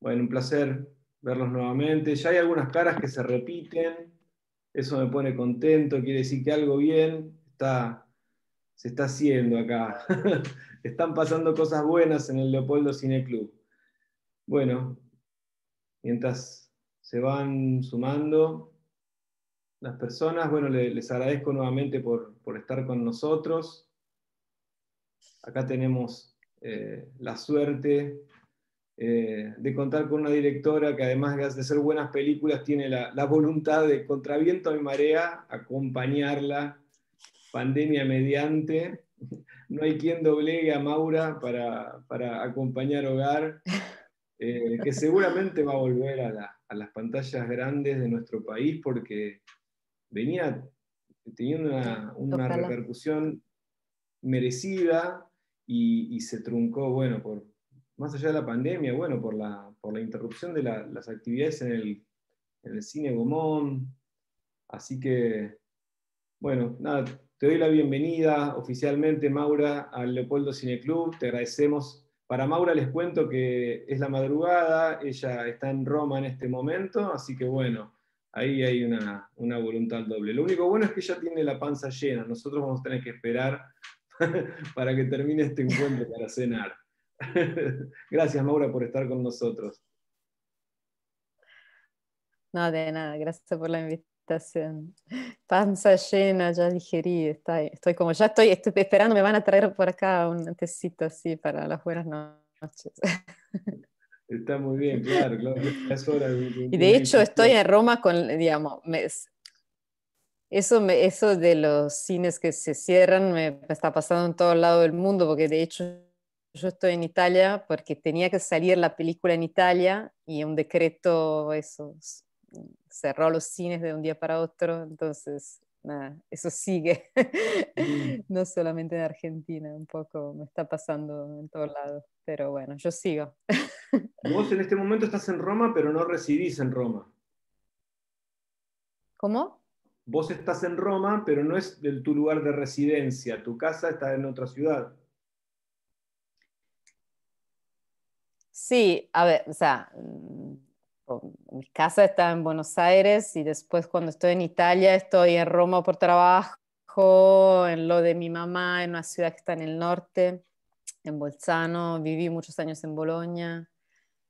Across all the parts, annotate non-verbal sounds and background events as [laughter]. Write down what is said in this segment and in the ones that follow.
Bueno, un placer verlos nuevamente. Ya hay algunas caras que se repiten, eso me pone contento, quiere decir que algo bien está, se está haciendo acá. [laughs] Están pasando cosas buenas en el Leopoldo Cine Club. Bueno, mientras se van sumando las personas, bueno, les agradezco nuevamente por, estar con nosotros. Acá tenemos eh, la suerte eh, de contar con una directora que además de hacer buenas películas tiene la, voluntad de contraviento y marea, acompañarla pandemia mediante. [laughs] No hay quien doblegue a Maura para, acompañar hogar, [laughs] eh, que seguramente va a volver a, las pantallas grandes de nuestro país porque venía teniendo una, repercusión merecida y, se truncó, bueno, por, más allá de la pandemia, bueno, por la, por la interrupción de las actividades en el, cine Gomón. Así que, bueno, nada, te doy la bienvenida oficialmente, Maura, al Leopoldo Cine Club. Te agradecemos. Para Maura les cuento que es la madrugada, ella está en Roma en este momento, así que bueno, ahí hay una, una voluntad doble. Lo único bueno es que ella tiene la panza llena, nosotros vamos a tener que esperar [laughs] para que termine este encuentro para cenar. [laughs] gracias, Maura, por estar con nosotros. No, de nada, gracias por la invitación. Panza llena, ya digerí, estoy como, ya estoy, estoy esperando, me van a traer por acá un tecito así para las buenas noches. [laughs] Está muy bien, claro, claro y de hecho estoy en Roma con, digamos, eso, me, eso de los cines que se cierran me está pasando en todo el lado del mundo, porque de hecho yo estoy en Italia porque tenía que salir la película en Italia y un decreto cerró los cines de un día para otro, entonces nada, eso sigue. [laughs] no solamente en Argentina, un poco me está pasando en todos lados, pero bueno, yo sigo. [laughs] Vos en este momento estás en Roma, pero no residís en Roma. ¿Cómo? Vos estás en Roma, pero no es del tu lugar de residencia, tu casa está en otra ciudad. Sí, a ver, o sea, mm, mi casa está en Buenos Aires y después cuando estoy en Italia estoy en Roma por trabajo, en lo de mi mamá, en una ciudad que está en el norte, en Bolzano, viví muchos años en Bolonia,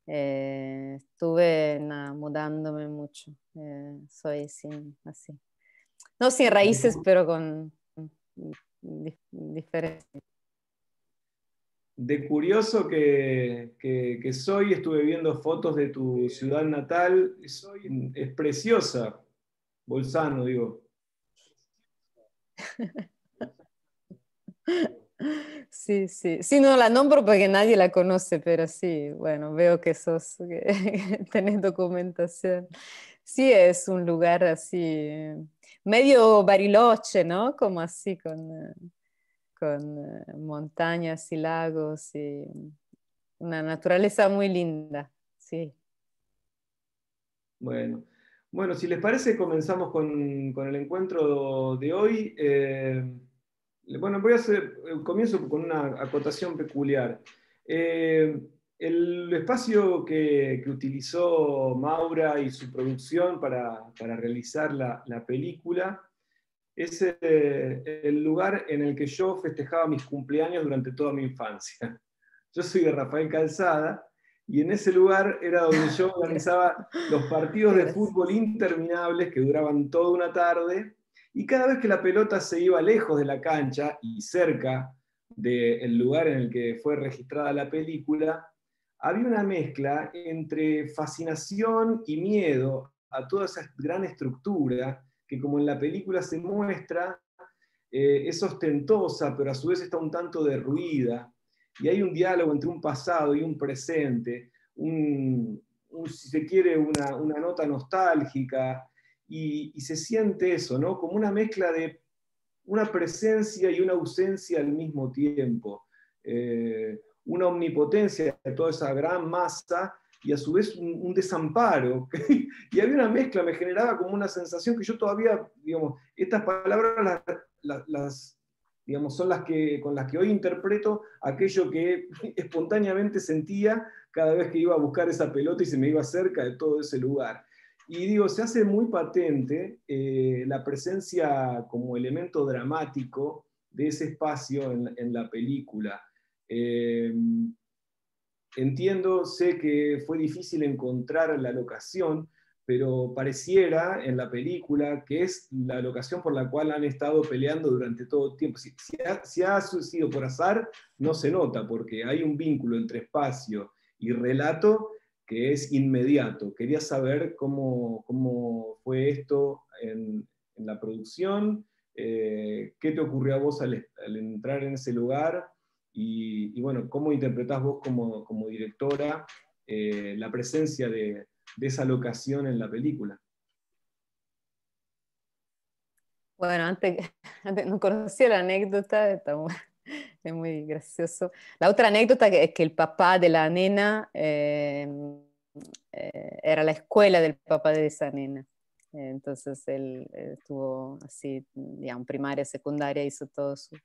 eh, estuve mudándome mucho, eh, soy así, no sin raíces, pero con mm, mm, diferentes de curioso que, soy, estuve viendo fotos de tu ciudad natal, es, preciosa, Bolsano, digo. [laughs] Sí, sí, sí, no la nombro porque nadie la conoce, pero sí, bueno, veo que sos, que [laughs] tenés documentación. Sí, es un lugar así, medio bariloche, ¿no? Como así, con eh, con eh, montañas y lagos y una naturaleza muy linda, Bueno, bueno si les parece comenzamos con, el encuentro de hoy. Eh, bueno, voy a hacer, comienzo con una acotación peculiar. Eh, el espacio que, utilizó Maura y su producción para, realizar la película es eh, el lugar en el que yo festejaba mis cumpleaños durante toda mi infancia. [laughs] Yo soy de Rafael Calzada y en ese lugar era donde yo [laughs] organizaba los partidos de fútbol interminables que duraban toda una tarde y cada vez que la pelota se iba lejos de la cancha y cerca del lugar en el que fue registrada la película, había una mezcla entre fascinación y miedo a toda esa gran estructura que como en la película se muestra, eh, es ostentosa, pero a su vez está un tanto derruida, y hay un diálogo entre un pasado y un presente, un, si se quiere, una, nota nostálgica, y, se siente eso, ¿no? Como una mezcla de una presencia y una ausencia al mismo tiempo, eh, una omnipotencia de toda esa gran masa y a su vez un, desamparo. [laughs] y había una mezcla, me generaba como una sensación que yo todavía, digamos, estas palabras las, digamos, son las que, con las que hoy interpreto aquello que [laughs] espontáneamente sentía cada vez que iba a buscar esa pelota y se me iba cerca de todo ese lugar. Y digo, se hace muy patente eh, la presencia como elemento dramático de ese espacio en, la película. Eh, Entiendo, sé que fue difícil encontrar la locación, pero pareciera en la película que es la locación por la cual han estado peleando durante todo el tiempo. Si, ha, sucedido por azar, no se nota, porque hay un vínculo entre espacio y relato que es inmediato. Quería saber cómo, fue esto en, la producción, eh, qué te ocurrió a vos al entrar en ese lugar, y, bueno, ¿cómo interpretás vos como, directora eh, la presencia de, esa locación en la película? Bueno, antes, [laughs] no conocía la anécdota, [laughs] es muy gracioso. La otra anécdota es que el papá de la nena eh, eh, era la escuela del papá de esa nena. Entonces él eh, estuvo así, digamos, primaria, secundaria, hizo toda su,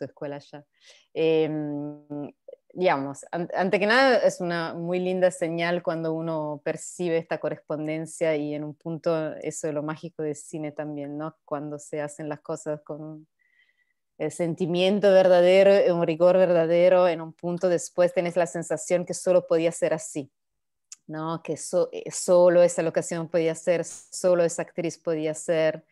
escuela allá. Em, digamos, ante que nada es una muy linda señal cuando uno percibe esta correspondencia y en un punto eso es lo mágico del cine también, ¿no? Cuando se hacen las cosas con el sentimiento verdadero, un rigor verdadero, en un punto después tenés la sensación que solo podía ser así. ¿no? Que eh, solo esa locación podía ser, solo esa actriz podía ser.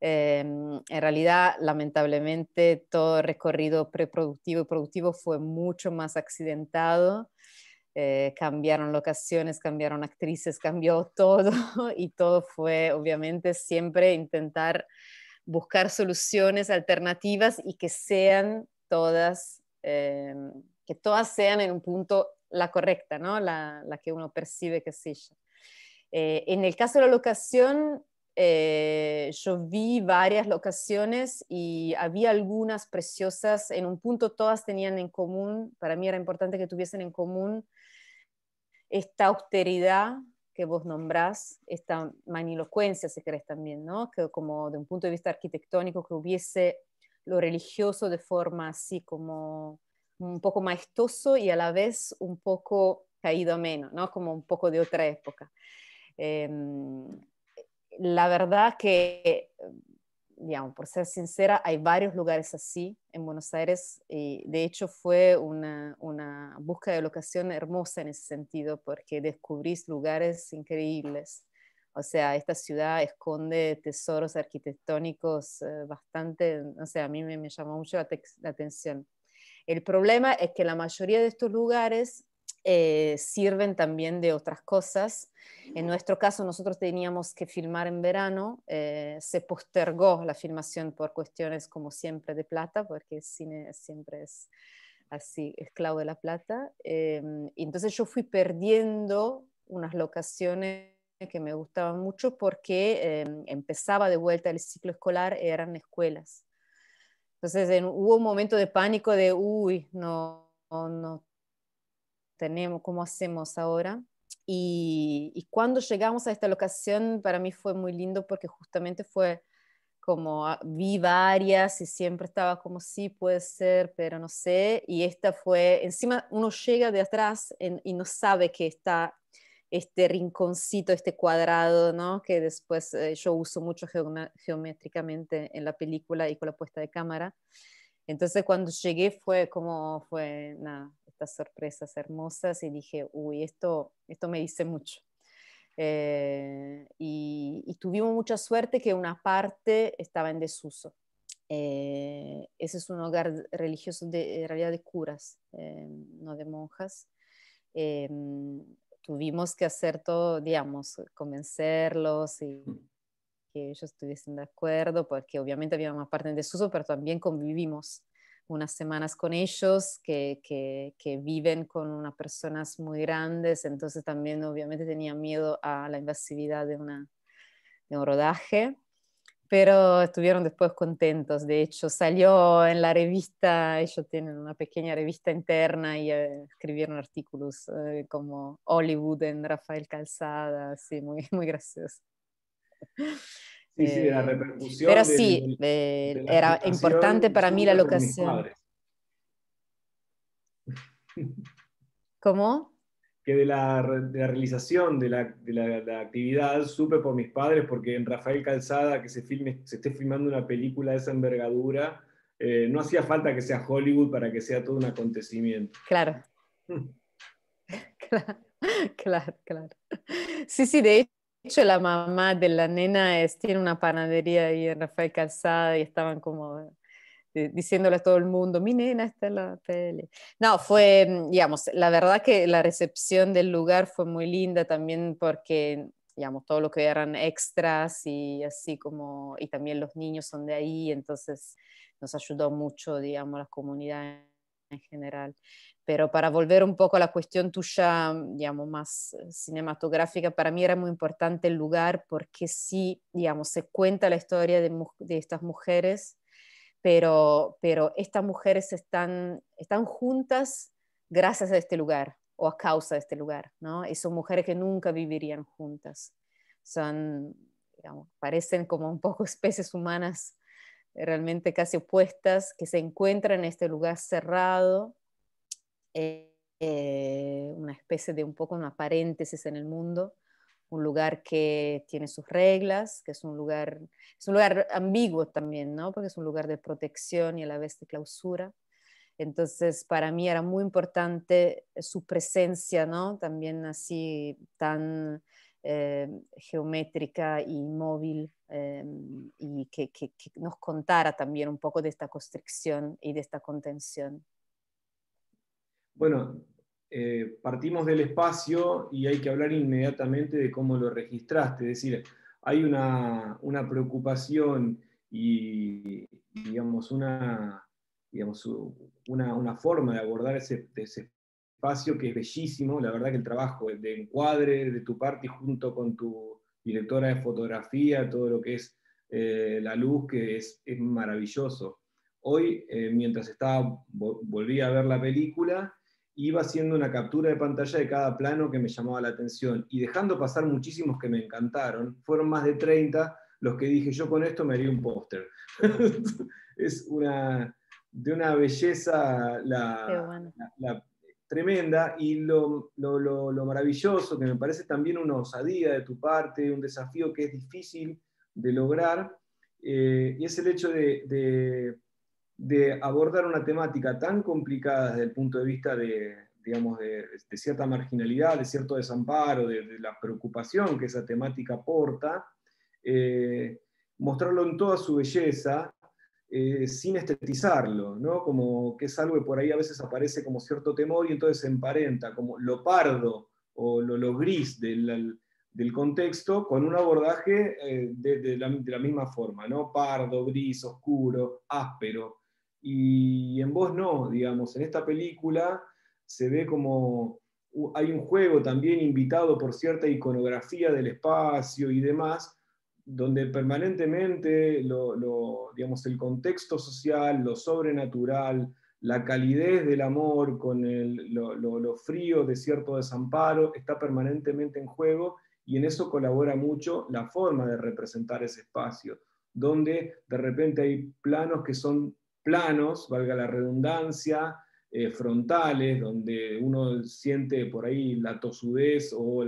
Em, en realidad, lamentablemente, todo el recorrido preproductivo y productivo fue mucho más accidentado. Eh, cambiaron locaciones, cambiaron actrices, cambió [laughs] todo y todo fue, obviamente, siempre intentar buscar soluciones alternativas y que sean todas, em, que todas sean en un punto la correcta, ¿no? la, que uno percibe que es ella. Eh, en el caso de la locación, eh, yo vi varias locaciones y había algunas preciosas. En un punto todas tenían en común, para mí era importante que tuviesen en común esta austeridad que vos nombrás, esta manilocuencia, si querés también, ¿no? que como de un punto de vista arquitectónico, que hubiese lo religioso de forma así como un poco maestoso y a la vez un poco caído a menos, ¿no? como un poco de otra época. Em, la verdad que, digamos, por ser sincera, hay varios lugares así en Buenos Aires y de hecho fue una, búsqueda de locación hermosa en ese sentido porque descubrís lugares increíbles. O sea, esta ciudad esconde tesoros arquitectónicos eh, bastante, o sea, a mí me, llamó mucho la atención. El problema es que la mayoría de estos lugares eh, sirven también de otras cosas. En nuestro caso, nosotros teníamos que filmar en verano, eh, se postergó la filmación por cuestiones como siempre de plata, porque el cine siempre es así, esclavo de la plata. Em, entonces yo fui perdiendo unas locaciones que me gustaban mucho porque em, empezaba de vuelta el ciclo escolar, eran escuelas. Entonces en, hubo un momento de pánico de, uy, no, no, tenemos, ¿cómo hacemos ahora? Y, cuando llegamos a esta locación, para mí fue muy lindo porque justamente fue como ah, vi varias y siempre estaba como, sí, puede ser, pero no sé. Y esta fue, encima uno llega de atrás y no sabe que está este rinconcito, este cuadrado, ¿no? que después eh, yo uso mucho geométricamente en la película y con la puesta de cámara. Entonces cuando llegué fue como, fue nada, estas sorpresas hermosas y dije, uy, esto, esto me dice mucho. Eh, y, tuvimos mucha suerte que una parte estaba en desuso. Eh, ese es un hogar religioso de, en realidad de curas, no de monjas tuvimos que hacer todo, digamos, convencerlos y mm. que ellos estuviesen de acuerdo, porque obviamente había una parte en desuso, pero también convivimos unas semanas con ellos que, que, que, viven con unas personas muy grandes, entonces también obviamente tenía miedo a la invasividad de, una, de un rodaje pero estuvieron después contentos. De hecho, salió en la revista, ellos tienen una pequeña revista interna y eh, escribieron artículos eh, como Hollywood en Rafael Calzada, sí, muy, [laughs] muy gracioso. [laughs] Sí, sí, la eh, repercusión. Pero sí, era importante para mí la locación. ¿Cómo? que de la, realización de la, actividad supe por mis padres, porque en Rafael Calzada, que se, filme, se esté filmando una película de esa envergadura, eh, no hacía falta que sea Hollywood para que sea todo un acontecimiento. Mm. [laughs] Claro. claro, claro, Sí, sí, de hecho la mamá de la nena es, tiene una panadería ahí en Rafael Calzada y estaban como este, diciéndole a todo el mundo, mi nena está en la tele. No, fue, mm, digamos, la verdad que la recepción del lugar fue muy linda también porque, digamos, todo lo que eran extras y así como, y también los niños son de ahí, entonces nos ayudó mucho, digamos, la comunidad en general. Pero para volver un poco a la cuestión tuya, mm, digamos, más eh, cinematográfica, para mí era muy importante el lugar porque sí, digamos, se cuenta la historia de, de estas mujeres pero, estas mujeres están, juntas gracias a este lugar o a causa de este lugar, ¿no? son mujeres que nunca vivirían juntas. Son, parecen como un poco [laughs] especies humanas realmente casi opuestas, que se encuentran en este lugar cerrado, eh, eh, una especie de un poco una paréntesis en el mundo, un lugar que tiene sus reglas, que es un lugar, es un lugar ambiguo también, ¿no? Porque es un lugar de protección y a la vez de clausura. Entonces, para mí era muy importante su presencia, ¿no? También así tan eh, geométrica y móvil eh, y que, que nos contara también un poco de esta constricción y de esta contención. Bueno, eh, partimos del espacio y hay que hablar inmediatamente de cómo lo registraste. Es decir, hay una, preocupación y, digamos, una, una, forma de abordar ese, espacio que es bellísimo. La verdad que el trabajo de encuadre de tu parte junto con tu directora de fotografía, todo lo que es eh, la luz, que es, maravilloso. Hoy, eh, mientras estaba, volví a ver la película, iba haciendo una captura de pantalla de cada plano que me llamaba la atención y dejando pasar muchísimos que me encantaron, fueron más de 30 los que dije, yo con esto me haría un póster. [laughs] es una, de una belleza la, tremenda y lo, maravilloso, que me parece también una osadía de tu parte, un desafío que es difícil de lograr, eh, y es el hecho de de abordar una temática tan complicada desde el punto de vista de, cierta marginalidad, de cierto desamparo, de, la preocupación que esa temática aporta, eh, mostrarlo en toda su belleza, eh, sin estetizarlo, ¿no? Como que es algo que por ahí a veces aparece como cierto temor y entonces se emparenta, como lo pardo o lo, gris del, contexto con un abordaje eh, de, la, de, la, misma forma, ¿no? Pardo, gris, oscuro, áspero, y en vos no, digamos, en esta película se ve como hay un juego también invitado por cierta iconografía del espacio y demás, donde permanentemente lo, digamos, el contexto social, lo sobrenatural, la calidez del amor con el, lo, lo, frío de cierto desamparo está permanentemente en juego y en eso colabora mucho la forma de representar ese espacio, donde de repente hay planos que son planos, valga la redundancia, eh, frontales, donde uno siente por ahí la tosudez o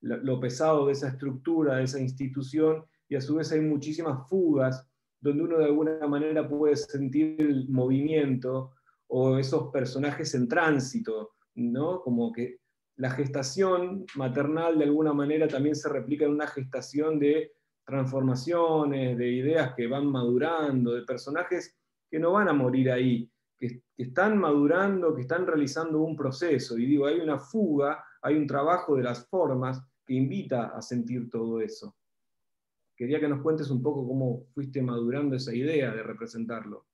lo pesado de esa estructura, de esa institución, y a su vez hay muchísimas fugas donde uno de alguna manera puede sentir el movimiento o esos personajes en tránsito, ¿no? Como que la gestación maternal de alguna manera también se replica en una gestación de transformaciones, de ideas que van madurando, de personajes que no van a morir ahí, que, están madurando, que están realizando un proceso. Y digo, hay una fuga, hay un trabajo de las formas que invita a sentir todo eso. Quería que nos cuentes un poco cómo fuiste madurando esa idea de representarlo.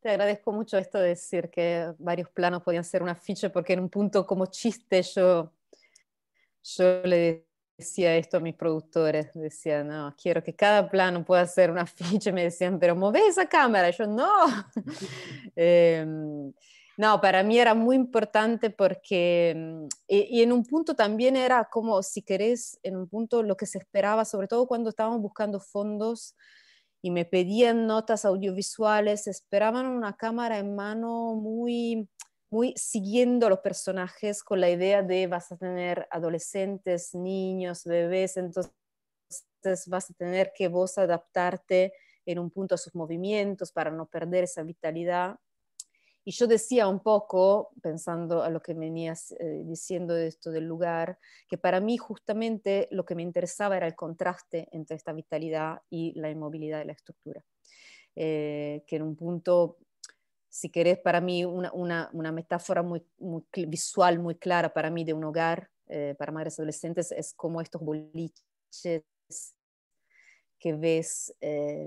Te agradezco mucho esto de decir que varios planos podían ser un afiche, porque en un punto como chiste yo, yo le decía esto a mis productores, decía, no, quiero que cada plano pueda ser una [laughs] ficha, me decían, pero move esa cámara, yo no. [laughs] Em, no, para mí era muy importante porque, mm, y, y, en un punto también era como, si querés, en un punto lo que se esperaba, sobre todo cuando estábamos buscando fondos y me pedían notas audiovisuales, esperaban una cámara en mano muy siguiendo a los personajes con la idea de vas a tener adolescentes, niños, bebés, entonces vas a tener que vos adaptarte en un punto a sus movimientos para no perder esa vitalidad. Y yo decía un poco, pensando a lo que venías eh, diciendo de esto del lugar, que para mí justamente lo que me interesaba era el contraste entre esta vitalidad y la inmovilidad de la estructura. Eh, que en un punto si querés, para mí una, metáfora muy, visual, muy clara para mí de un hogar eh, para madres adolescentes es como estos boliches que ves eh,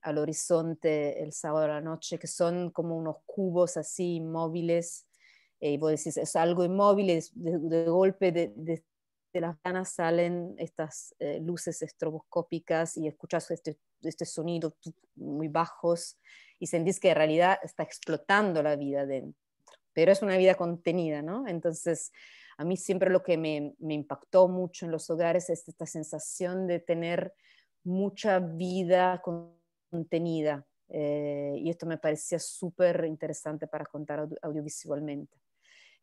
al horizonte el sábado a la noche, que son como unos cubos así inmóviles, eh, y vos decís, es algo inmóvil, de, golpe de, de, de las ganas salen estas eh, luces estroboscópicas y escuchas este, este sonido muy bajos y sentís que en realidad está explotando la vida dentro. Pero es una vida contenida, ¿no? Entonces, a mí siempre lo que me, impactó mucho en los hogares es esta sensación de tener mucha vida contenida. Eh, y esto me parecía súper interesante para contar audiovisualmente.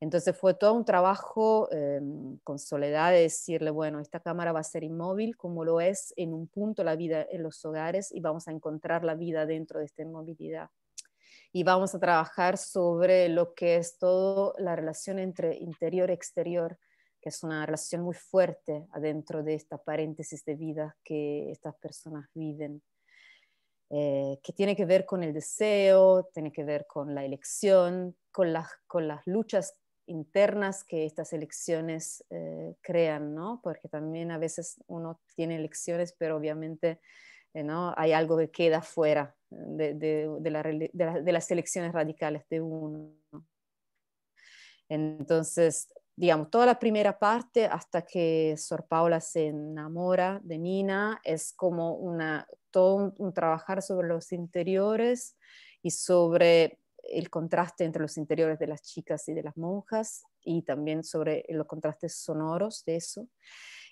Entonces fue todo un trabajo em, con Soledad de decirle, bueno, esta cámara va a ser inmóvil como lo es en un punto la vida en los hogares y vamos a encontrar la vida dentro de esta inmovilidad. Y vamos a trabajar sobre lo que es toda la relación entre interior-exterior, que es una relación muy fuerte adentro de esta paréntesis de vida que estas personas viven. Eh, que tiene que ver con el deseo, tiene que ver con la elección, con las, con las luchas internas que estas elecciones eh, crean, ¿no? Porque también a veces uno tiene elecciones, pero obviamente eh, ¿no? hay algo que queda fuera de, de, las elecciones radicales de uno. Entonces, digamos, toda la primera parte hasta que Sor Paula se enamora de Nina es como una, todo un, un trabajar sobre los interiores y sobre el contraste entre los interiores de las chicas y de las monjas y también sobre los contrastes sonoros de eso.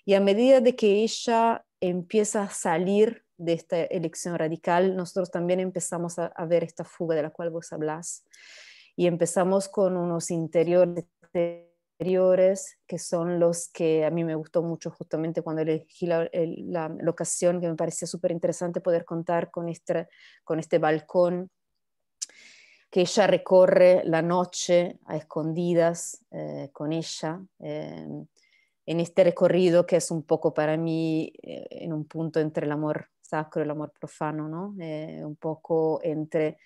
Y a medida de que ella empieza a salir de esta elección radical, nosotros también empezamos a, ver esta fuga de la cual vos hablas y empezamos con unos interiores que son los que a mí me gustó mucho justamente cuando elegí la, locación que me parecía súper interesante poder contar con este, con este balcón que ella recorre la noche a escondidas eh, con ella, eh, en este recorrido que es un poco para mí eh, en un punto entre el amor sacro y el amor profano, ¿no? un poco entre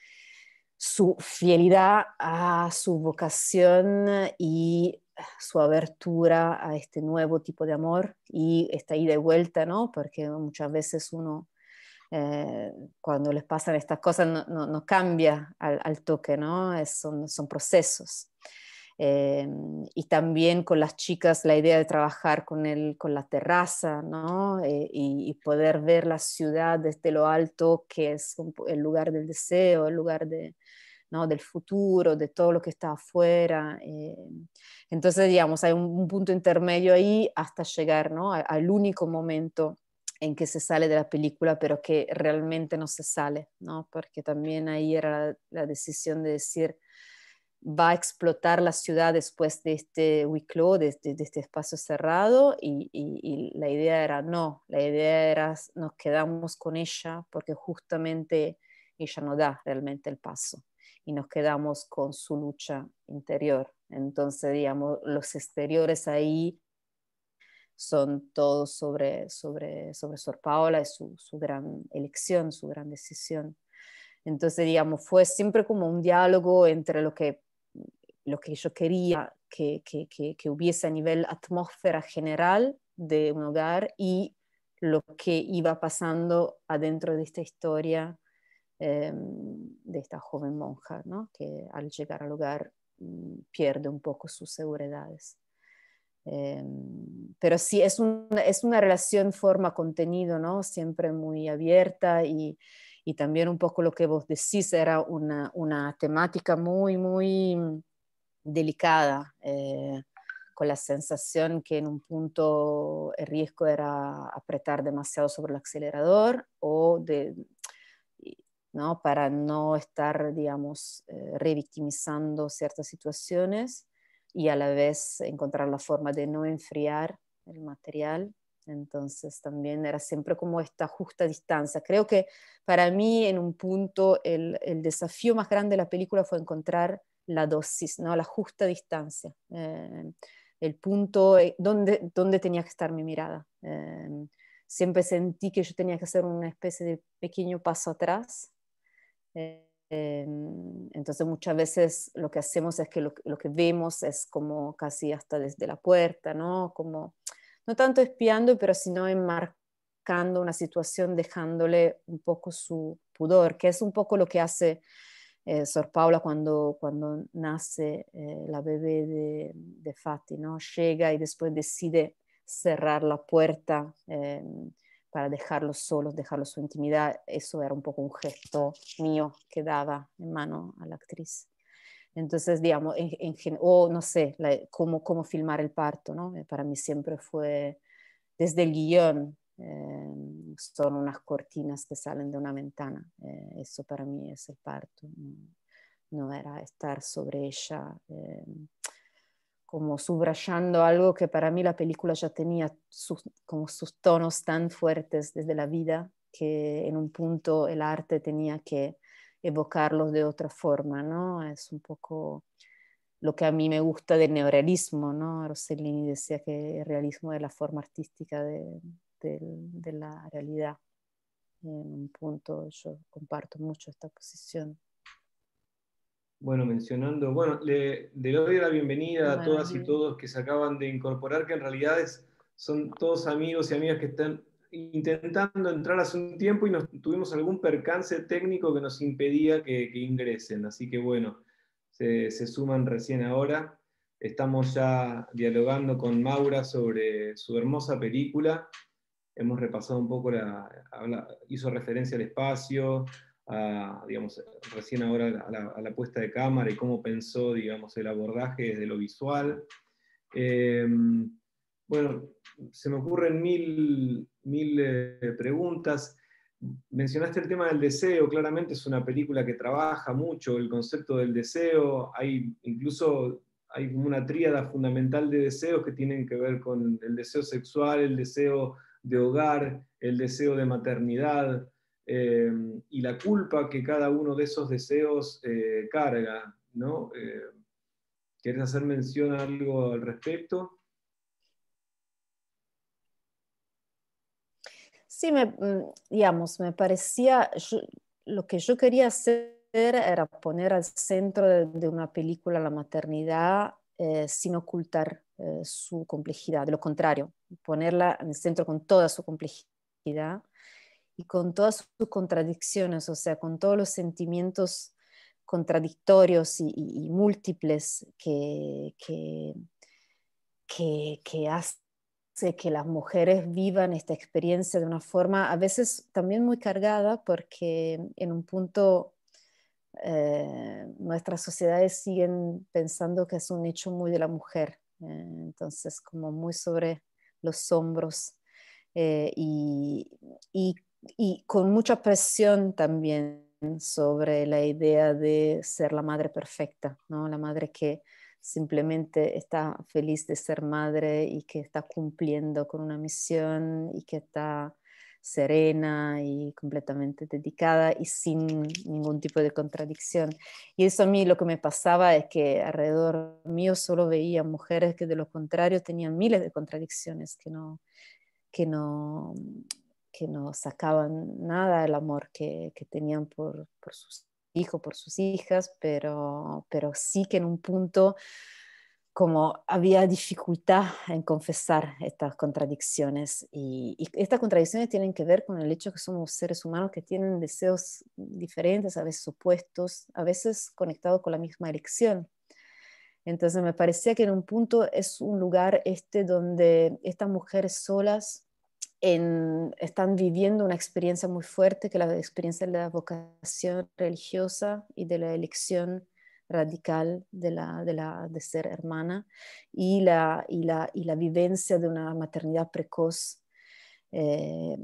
su fidelidad a su vocación y su abertura a este nuevo tipo de amor y esta ida y vuelta, ¿no? Porque muchas veces uno eh, cuando les pasan estas cosas no, cambia al, toque, ¿no? son, procesos. Eh, y también con las chicas la idea de trabajar con, el, con la terraza, ¿no? Eh, y, poder ver la ciudad desde lo alto, que es el lugar del deseo, el lugar de, ¿no? del futuro, de todo lo que está afuera. entonces, digamos, hay un, punto intermedio ahí hasta llegar ¿no? al único momento en que se sale de la película, pero que realmente no se sale, ¿no? Porque también ahí era la, decisión de decir, va a explotar la ciudad después de este Wicklow, de, este, de, este espacio cerrado, y, y, la idea era no, la idea era nos quedamos con ella porque justamente ella no da realmente el paso y nos quedamos con su lucha interior. Entonces, digamos, los exteriores ahí son todos sobre, Sor Paola, y su, gran elección, su gran decisión. Entonces, digamos, fue siempre como un diálogo entre lo que, lo que yo quería que, hubiese a nivel atmósfera general de un hogar y lo que iba pasando adentro de esta historia eh, de esta joven monja, ¿no? que al llegar al hogar mm, pierde un poco sus seguridades. Em, pero sí, es, es una relación forma-contenido, ¿no? Siempre muy abierta y, y, también un poco lo que vos decís era una, una temática muy, muy delicada, eh, con la sensación que en un punto el riesgo era apretar demasiado sobre el acelerador o ¿no? para no estar, digamos, eh, revictimizando ciertas situaciones y a la vez encontrar la forma de no enfriar el material. Entonces también era siempre como esta justa distancia. Creo que para mí en un punto el, el desafío más grande de la película fue encontrar la dosis, ¿no? la justa distancia, eh, el punto eh, donde, donde tenía que estar mi mirada. Eh, siempre sentí que yo tenía que hacer una especie de pequeño paso atrás. Em, entonces muchas veces lo que hacemos es que lo, que vemos es como casi hasta desde la puerta, ¿no? Como no tanto espiando, pero sino enmarcando una situación, dejándole un poco su pudor, que es un poco lo que hace eh, Sor Paula cuando, cuando nace eh, la bebé de, de Fati, ¿no? Llega y después decide cerrar la puerta. Em, para dejarlos solos, dejarlos su intimidad. Eso era un poco un gesto mío que daba en mano a la actriz. Entonces, digamos, en, o no sé, cómo, cómo filmar el parto, ¿no? Eh, para mí siempre fue desde el guión, eh, son unas cortinas que salen de una ventana. Eh, eso para mí es el parto. No, era estar sobre ella como subrayando algo que para mí la película ya tenía como sus tonos tan fuertes desde la vida que en un punto el arte tenía que evocarlos de otra forma, ¿no? Es un poco lo que a mí me gusta del neorealismo, ¿no? Rossellini decía que el realismo es la forma artística de la realidad. En un punto yo comparto mucho esta posición. Bueno, mencionando, bueno, le, doy la bienvenida a todas y todos que se acaban de incorporar, que en realidad es, son todos amigos y amigas que están intentando entrar hace un tiempo y nos tuvimos algún percance técnico que nos impedía que, ingresen. Así que bueno, se, suman recién ahora. Estamos ya dialogando con Maura sobre su hermosa película. Hemos repasado un poco la. hizo referencia al espacio, digamos, recién ahora a la, puesta de cámara y cómo pensó, digamos, el abordaje desde lo visual. Em, bueno, se me ocurren mil, mil eh, preguntas. Mencionaste el tema del deseo, claramente es una película que trabaja mucho el concepto del deseo, hay incluso hay una tríada fundamental de deseos que tienen que ver con el deseo sexual, el deseo de hogar, el deseo de maternidad, Em, y la culpa que cada uno de esos deseos eh, carga, ¿no? Eh, ¿Quieres hacer mención a algo al respecto? Sí, me, mm, digamos, me parecía, lo que yo quería hacer era poner al centro de una película la maternidad eh, sin ocultar su complejidad, de lo contrario, ponerla en el centro con toda su complejidad y con todas sus contradicciones, o sea, con todos los sentimientos contradictorios y, múltiples que, que, que, hace que las mujeres vivan esta experiencia de una forma a veces también muy cargada porque en un punto eh, nuestras sociedades siguen pensando que es un hecho muy de la mujer, eh, entonces como muy sobre los hombros eh, y, y con mucha presión también sobre la idea de ser la madre perfecta, ¿no? la madre que simplemente está feliz de ser madre y que está cumpliendo con una misión y que está serena y completamente dedicada y sin ningún tipo de contradicción. Y eso a mí lo que me pasaba es que alrededor mío solo veía mujeres que de lo contrario tenían miles de contradicciones que no, que no, que no sacaban nada del amor que, tenían por, sus hijos, por sus hijas, pero, pero sí que en un punto como había dificultad en confesar estas contradicciones. Y, y, estas contradicciones tienen que ver con el hecho que somos seres humanos que tienen deseos diferentes, a veces opuestos, a veces conectados con la misma elección. Entonces me parecía que en un punto es un lugar este donde estas mujeres solas están viviendo una experiencia muy fuerte, que la experiencia de la vocación religiosa y de la elección radical de, la, de, la, de ser hermana y la, y, la, y la vivencia de una maternidad precoz, eh,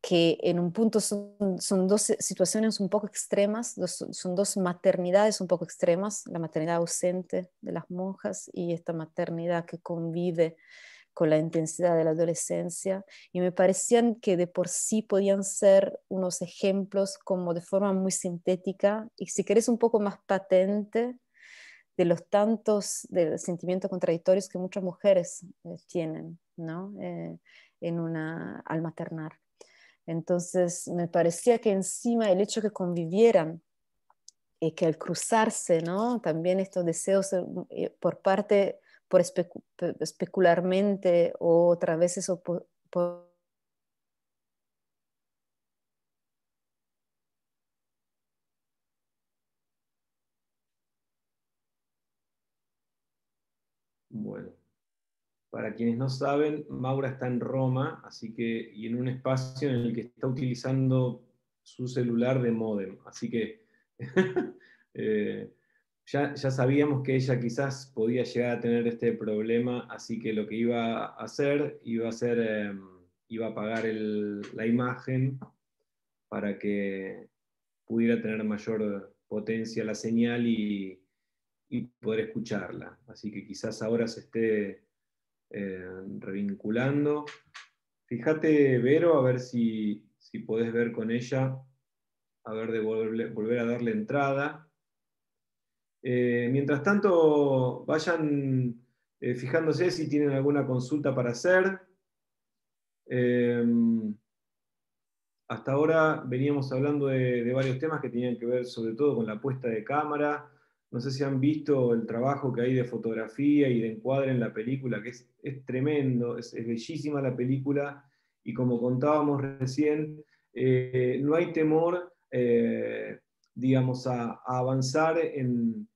que en un punto son, dos situaciones un poco extremas, son dos maternidades un poco extremas, la maternidad ausente de las monjas y esta maternidad que convive con la intensidad de la adolescencia y me parecían que de por sí podían ser unos ejemplos como de forma muy sintética y si querés un poco más patente de los tantos de sentimientos contradictorios que muchas mujeres eh, tienen eh, en una, al maternar. Entonces me parecía que encima el hecho que convivieran y eh, que al cruzarse, ¿no? También estos deseos por parte por especularmente o otras veces o Bueno, para quienes no saben, Maura está en Roma, así que, y en un espacio en el que está utilizando su celular de modem, así que [laughs] eh, ya, sabíamos que ella quizás podía llegar a tener este problema, así que lo que iba a hacer iba a ser, em, iba a apagar la imagen para que pudiera tener mayor potencia la señal y, poder escucharla. Así que quizás ahora se esté em, revinculando. Fíjate, Vero, a ver si, si podés ver con ella, a ver de volver a darle entrada. Eh, mientras tanto, vayan eh, fijándose si tienen alguna consulta para hacer. Em, hasta ahora veníamos hablando de, varios temas que tenían que ver sobre todo con la puesta de cámara. No sé si han visto el trabajo que hay de fotografía y de encuadre en la película, que es, tremendo, es, bellísima la película y como contábamos recién, eh, no hay temor, digamos, a avanzar en,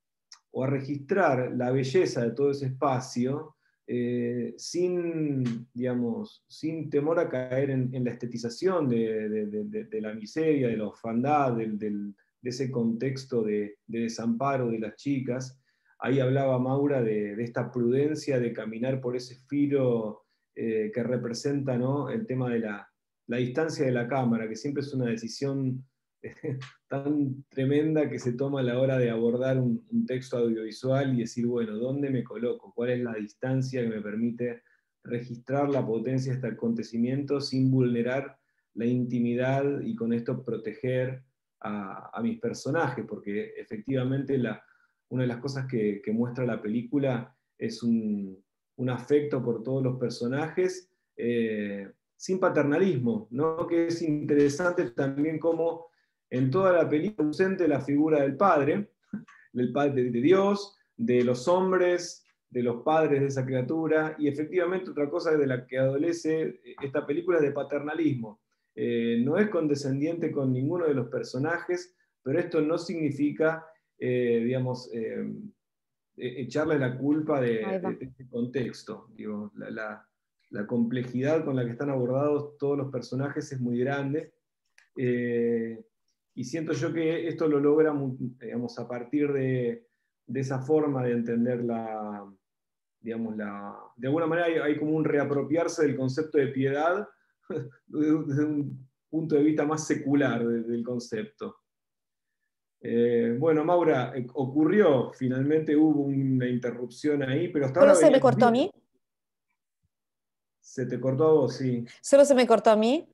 o a registrar la belleza de todo ese espacio eh, sin, digamos, sin temor a caer en, la estetización de, la miseria, de la ofandad, de ese contexto de, desamparo de las chicas. Ahí hablaba Maura de, esta prudencia de caminar por ese filo eh, que representa ¿no? el tema de la, la distancia de la cámara, que siempre es una decisión [laughs] tan tremenda que se toma a la hora de abordar un, texto audiovisual y decir, bueno, ¿dónde me coloco? ¿Cuál es la distancia que me permite registrar la potencia de este acontecimiento sin vulnerar la intimidad y con esto proteger a, mis personajes? Porque efectivamente la, una de las cosas que, muestra la película es un, afecto por todos los personajes. Eh, sin paternalismo, ¿no? que es interesante también cómo en toda la película ausente la figura del Padre, del Padre de Dios, de los hombres, de los padres de esa criatura, y efectivamente otra cosa de la que adolece esta película es de paternalismo. Eh, no es condescendiente con ninguno de los personajes, pero esto no significa, eh, digamos, eh, e-, la culpa de, este contexto. la, complejidad con la que están abordados todos los personajes es muy grande. Eh, y siento yo que esto lo logra digamos, a partir de, esa forma de entender la, digamos, la... De alguna manera hay, como un reapropiarse del concepto de piedad [laughs] desde un punto de vista más secular del concepto. Eh, bueno, Maura, eh, ocurrió, finalmente hubo una interrupción ahí, pero estaba. ¿Solo se me cortó a mí? Se te cortó a vos, sí. ¿Solo se me cortó a mí?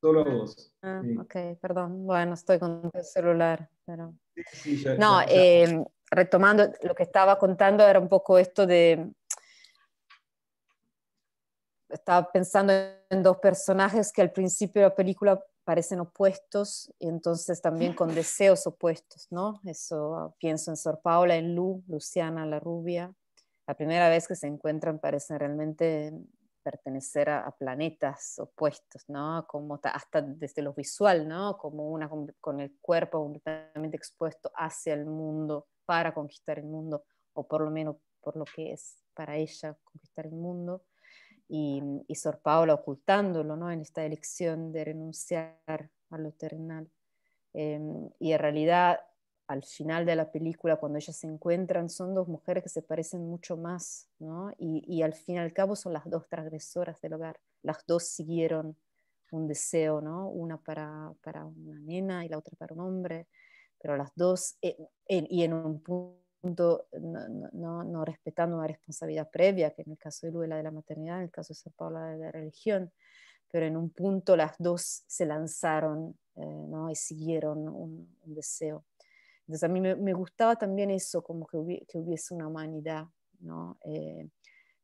Solo ah, vos. Ah, ok, perdón. Bueno, estoy con el celular. no, em, retomando lo que estaba contando, era un poco esto de... Estaba pensando en dos personajes que al principio de la película parecen opuestos y entonces también con deseos opuestos, ¿no? Eso ah, pienso en Sor Paula, en Lu, Luciana, la rubia. La primera vez que se encuentran parecen realmente pertenecer a, planetas opuestos, ¿no? Como hasta desde lo visual, ¿no? Como una con, el cuerpo completamente expuesto hacia el mundo para conquistar el mundo, o por lo menos por lo que es para ella conquistar el mundo. Y, mm, Sor Paola ocultándolo ¿no? en esta elección de renunciar a lo terrenal. Em, y en realidad al final de la película, cuando ellas se encuentran, son dos mujeres que se parecen mucho más, ¿no? Y, al fin y al cabo son las dos transgresoras del hogar. Las dos siguieron un deseo, ¿no? Una para, para una nena y la otra para un hombre, pero las dos, eh, y en un punto no, no, respetando una responsabilidad previa, que en el caso de Lu la de la maternidad, en el caso de San Pablo de la religión, pero en un punto las dos se lanzaron eh, ¿no? y siguieron un deseo. Entonces a mí me, gustaba también eso, como que, hubiese una humanidad, ¿no? Eh,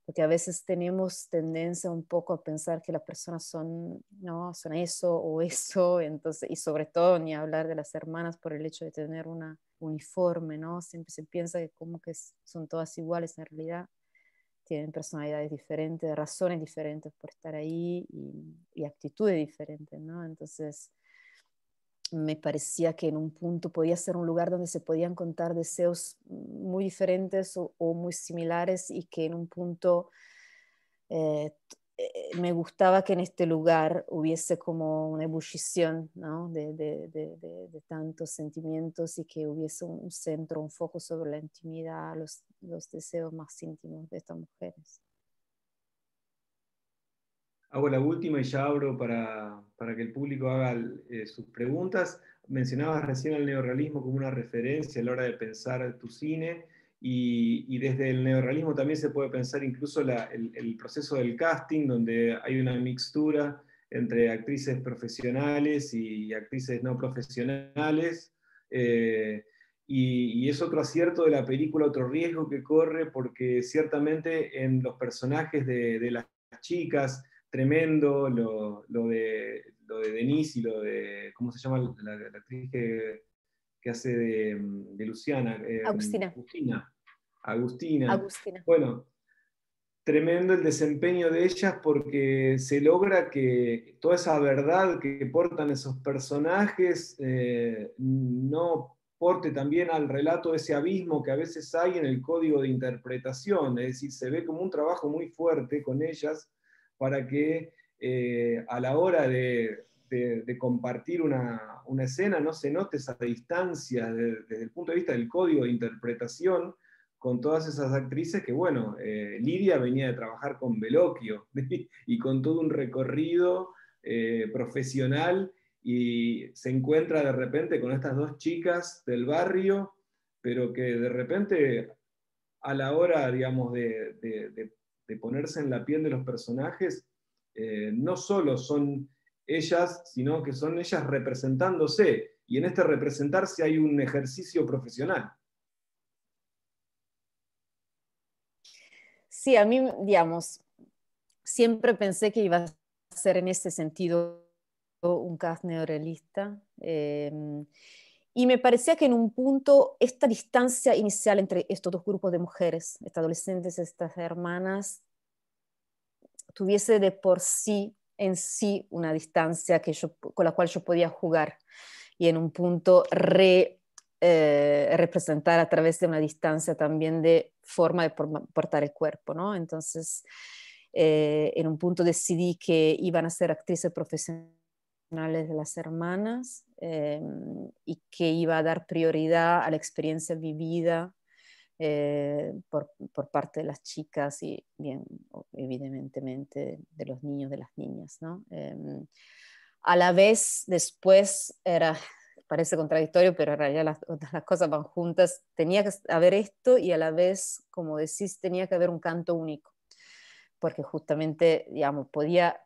porque a veces tenemos tendencia un poco a pensar que las personas son, ¿no? son eso o eso, entonces, y sobre todo ni hablar de las hermanas por el hecho de tener un uniforme, ¿no? Siempre se piensa que como que son todas iguales en realidad, tienen personalidades diferentes, razones diferentes por estar ahí y, y actitudes diferentes, ¿no? Entonces, me parecía que en un punto podía ser un lugar donde se podían contar deseos muy diferentes o, muy similares y que en un punto eh, eh, me gustaba que en este lugar hubiese como una ebullición de, tantos sentimientos y que hubiese un centro, un foco sobre la intimidad, los deseos más íntimos de estas mujeres hago la última y ya abro para, que el público haga eh, sus preguntas. Mencionabas recién el neorrealismo como una referencia a la hora de pensar tu cine y, desde el neorrealismo también se puede pensar incluso el, proceso del casting donde hay una mixtura entre actrices profesionales y actrices no profesionales. Eh, y, es otro acierto de la película, otro riesgo que corre, porque ciertamente en los personajes de las chicas, tremendo, lo, de, lo de Denise y lo de, ¿cómo se llama la, actriz que, hace de, Luciana? Eh, Agustina. Agustina. Agustina. Bueno, tremendo el desempeño de ellas porque se logra que toda esa verdad que portan esos personajes eh, no porte también al relato ese abismo que a veces hay en el código de interpretación, es decir, se ve como un trabajo muy fuerte con ellas para que eh, a la hora de, compartir una, escena no se note esa distancia desde el punto de vista del código de interpretación con todas esas actrices que, bueno, eh, Lidia venía de trabajar con Veloquio [laughs] y con todo un recorrido eh, profesional y se encuentra de repente con estas dos chicas del barrio, pero que de repente a la hora, digamos, de, de de ponerse en la piel de los personajes, eh, no solo son ellas, sino que son ellas representándose. Y en este representarse hay un ejercicio profesional. Sí, a mí, digamos, siempre pensé que iba a ser en ese sentido un cast neorealista. Eh, y me parecía que en un punto esta distancia inicial entre estos dos grupos de mujeres, estas adolescentes, estas hermanas, tuviese de por sí en sí una distancia que yo, con la cual yo podía jugar y en un punto eh, representar a través de una distancia también de forma de portar el cuerpo, ¿no? Entonces, eh, en un punto decidí que iban a ser actrices profesionales de las hermanas eh, y que iba a dar prioridad a la experiencia vivida eh, por, por, parte de las chicas y bien, evidentemente de los niños, de las niñas. ¿no? Eh, a la vez, después era, parece contradictorio, pero en realidad las, las cosas van juntas, tenía que haber esto y a la vez, como decís, tenía que haber un canto único porque justamente, digamos, podía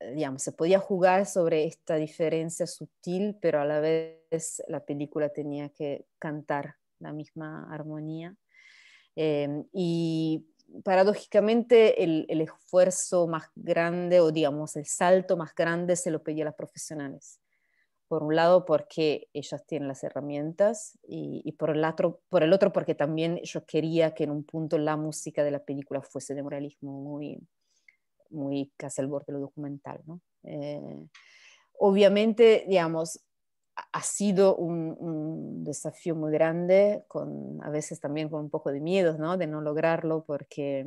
eh, se podía jugar sobre esta diferencia sutil, pero a la vez la película tenía que cantar la misma armonía. Em, y paradójicamente el, esfuerzo más grande, o digamos, el salto más grande se lo pedía a las profesionales. Por un lado, porque ellas tienen las herramientas y, por, el otro, por el otro, porque también yo quería que en un punto la música de la película fuese de moralismo muy, muy casi al borde de lo documental. Eh, obviamente, digamos, ha sido un, desafío muy grande, con, a veces también con un poco de miedo de no lograrlo, porque,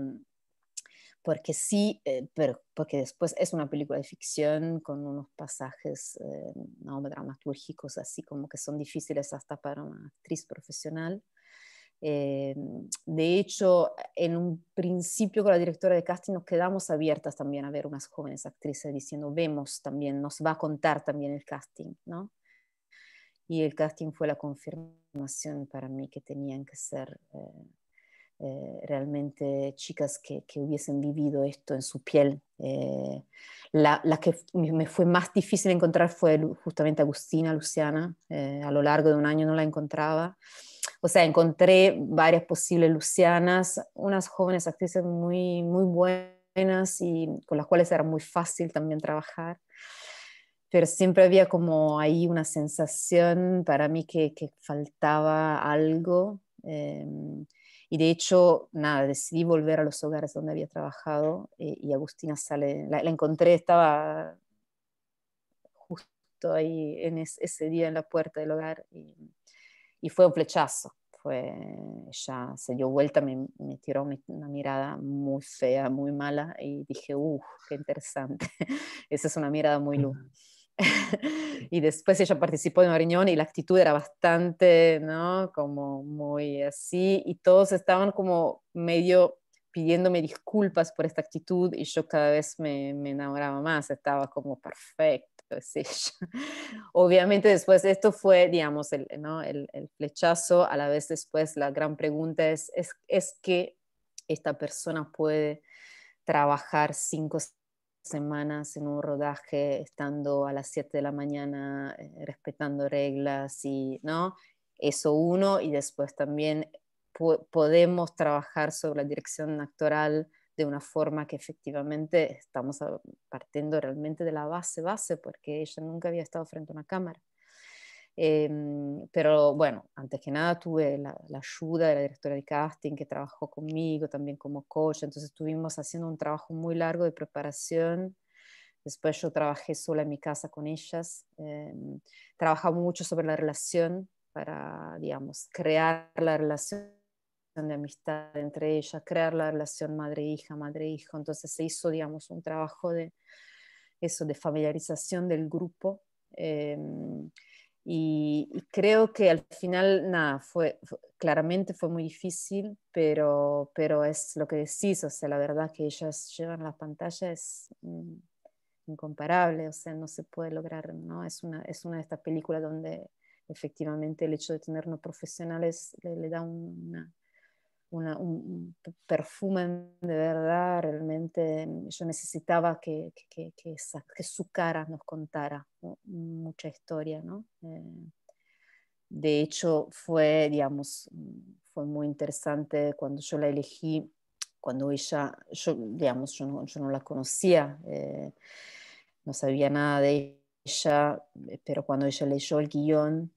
porque sí, eh, pero, porque después es una película de ficción con unos pasajes eh, no, dramatúrgicos, así como que son difíciles hasta para una actriz profesional. Eh, de hecho, en un principio con la directora de casting nos quedamos abiertas también a ver unas jóvenes actrices diciendo, vemos también, nos va a contar también el casting, ¿no? Y el casting fue la confirmación para mí que tenían que ser eh, eh, realmente chicas que, hubiesen vivido esto en su piel. la, la, que me fue más difícil encontrar fue justamente Agustina, Luciana. a lo largo de un año no la encontraba o sea, encontré varias posibles Lucianas, unas jóvenes actrices muy, muy buenas y con las cuales era muy fácil también trabajar pero siempre había como ahí una sensación para mí que, faltaba algo. Eh, y de hecho, nada, decidí volver a los hogares donde había trabajado eh, y Agustina sale, la, encontré, estaba justo ahí en ese día en la puerta del hogar y y fue un flechazo. Fue, ella se dio vuelta, me, tiró una mirada muy fea, muy mala y dije, uff, qué interesante. [laughs] Esa es una mirada muy luz. [laughs] y después ella participó de una reunión y la actitud era bastante, ¿no? Como muy así y todos estaban como medio pidiéndome disculpas por esta actitud y yo cada vez me, me enamoraba más, estaba como perfecto [laughs] obviamente después esto fue, digamos, el, flechazo, a la vez después la gran pregunta es, es, que esta persona puede trabajar cinco semanas en un rodaje, estando a las 7 de la mañana, eh, respetando reglas y, ¿no? Eso uno, y después también podemos trabajar sobre la dirección actoral de una forma que efectivamente estamos partiendo realmente de la base, base, porque ella nunca había estado frente a una cámara. Em, pero bueno, antes que nada tuve la, ayuda de la directora de casting que trabajó conmigo también como coach, entonces estuvimos haciendo un trabajo muy largo de preparación. Después yo trabajé sola en mi casa con ellas, eh, mucho sobre la relación para, digamos, crear la relación de amistad entre ellas, crear la relación madre-hija, madre-hijo. Entonces se hizo, digamos, un trabajo de eso, de familiarización del grupo. Em, y, creo que al final, nada, fue, claramente fue muy difícil, pero, pero es lo que decís, o sea, la verdad que ellas llevan la pantalla es mm, incomparable, o sea, no se puede lograr, ¿no? Es una, es una de estas películas donde efectivamente el hecho de tenernos profesionales le, le da una un perfume de verdad, realmente mm, yo necesitaba que, que, que, que su cara nos contara mucha historia. ¿no? Eh, de hecho, fue, digamos, mm, fue muy interesante cuando yo la elegí, cuando ella, yo, digamos, yo no, la conocía, eh, no sabía nada de ella, eh, pero cuando ella leyó el guión,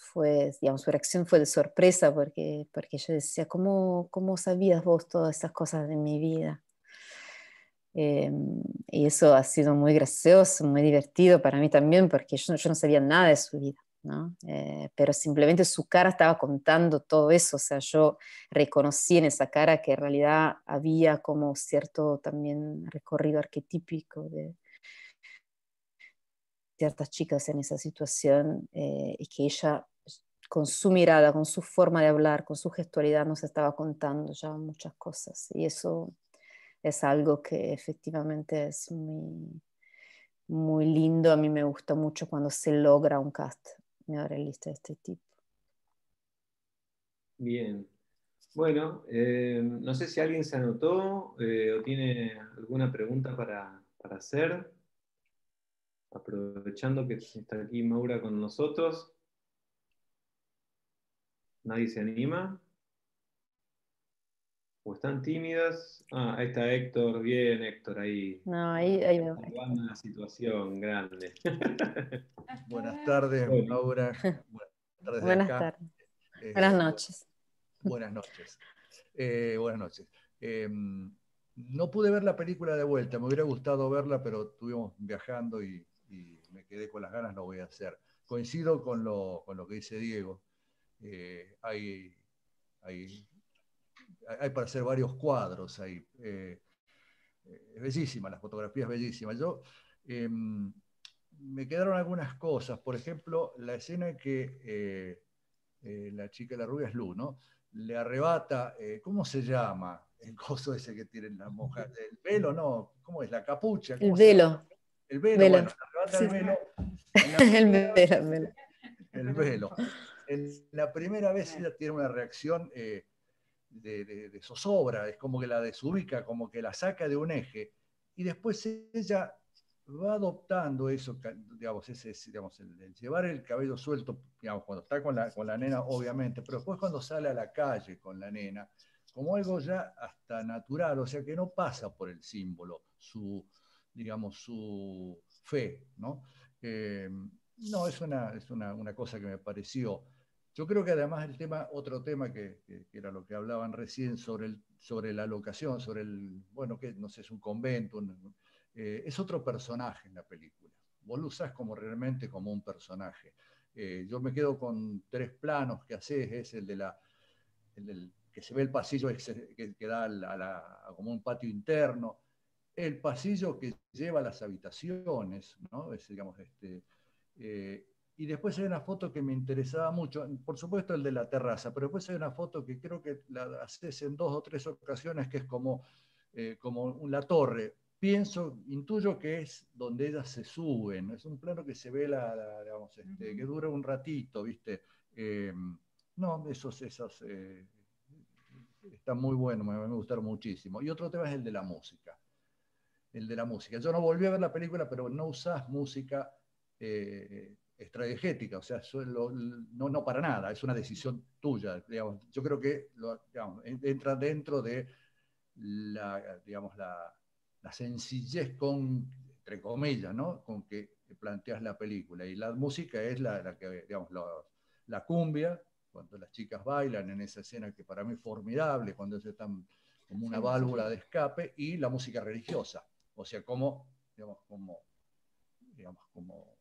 fue, digamos, su reacción fue de sorpresa porque, porque yo decía, ¿cómo, ¿cómo sabías vos todas esas cosas de mi vida? Em, y eso ha sido muy gracioso, muy divertido para mí también, porque yo, yo no sabía nada de su vida, ¿no? Eh, pero simplemente su cara estaba contando todo eso, o sea, yo reconocí en esa cara que en realidad había como cierto también recorrido arquetípico de ciertas chicas en esa situación eh, y que ella con su mirada, con su forma de hablar, con su gestualidad, nos estaba contando ya muchas cosas. Y eso es algo que efectivamente es muy, muy lindo. A mí me gusta mucho cuando se logra un cast neorealista de este tipo. Bien. Bueno, eh, no sé si alguien se anotó eh, o tiene alguna pregunta para, para hacer. Aprovechando que está aquí Maura con nosotros nadie se anima. ¿O están tímidas? Ah, ahí está Héctor, bien Héctor, ahí. No, ahí, ahí me situación grande. [laughs] Buenas tardes, Laura. [laughs] Buenas tardes. Buenas, eh, buenas noches. Buenas noches. Eh, buenas noches. Em, no pude ver la película de vuelta, me hubiera gustado verla, pero estuvimos viajando y, me quedé con las ganas, lo voy a hacer. Coincido con lo que dice Diego. Eh, hay, hay, hay, para hacer varios cuadros ahí. Eh, eh, es bellísima, las fotografías es bellísima. Yo, em, me quedaron algunas cosas, por ejemplo, la escena en que la chica, la rubia es Lu, ¿no? Le arrebata, ¿cómo se llama? El coso ese que tienen las monjas, el velo, no, ¿cómo es? La capucha. El velo. El velo, arrebata [laughs] velo. el velo. El velo la primera vez ella tiene una reacción eh, de, zozobra, es como que la desubica, como que la saca de un eje, y después ella va adoptando eso, digamos, ese, digamos el, llevar el cabello suelto, digamos, cuando está con la, nena, obviamente, pero después cuando sale a la calle con la nena, como algo ya hasta natural, o sea que no pasa por el símbolo, su, digamos, su fe, ¿no? Eh, no, es, una, cosa que me pareció yo creo que además el tema, otro tema que, era lo que hablaban recién sobre, sobre la locación, sobre el, bueno, que no sé, es un convento, eh, es otro personaje en la película. Vos lo usás como realmente como un personaje. Eh, yo me quedo con tres planos que haces, es el de la, que se ve el pasillo que, da como un patio interno, el pasillo que lleva a las habitaciones, ¿no? es, digamos, este, eh, y después hay una foto que me interesaba mucho, por supuesto el de la terraza, pero después hay una foto que creo que la haces en dos o tres ocasiones, que es como, eh, como la torre. Pienso, intuyo que es donde ellas se suben, es un plano que se ve, la, este, que dura un ratito, ¿viste? Eh, no, esos, esos eh, muy bueno, me, gustaron muchísimo. Y otro tema es el de la música. El de la música. Yo no volví a ver la película, pero no usás música estrategética, o sea, no, no para nada, es una decisión tuya. Digamos. Yo creo que lo, entra dentro de la, digamos, la, sencillez con, entre comillas, ¿no? con que planteas la película. Y la música es la, que, digamos, la, cumbia, cuando las chicas bailan en esa escena que para mí es formidable, cuando es están como una válvula de escape, y la música religiosa, o sea, como, como, digamos, como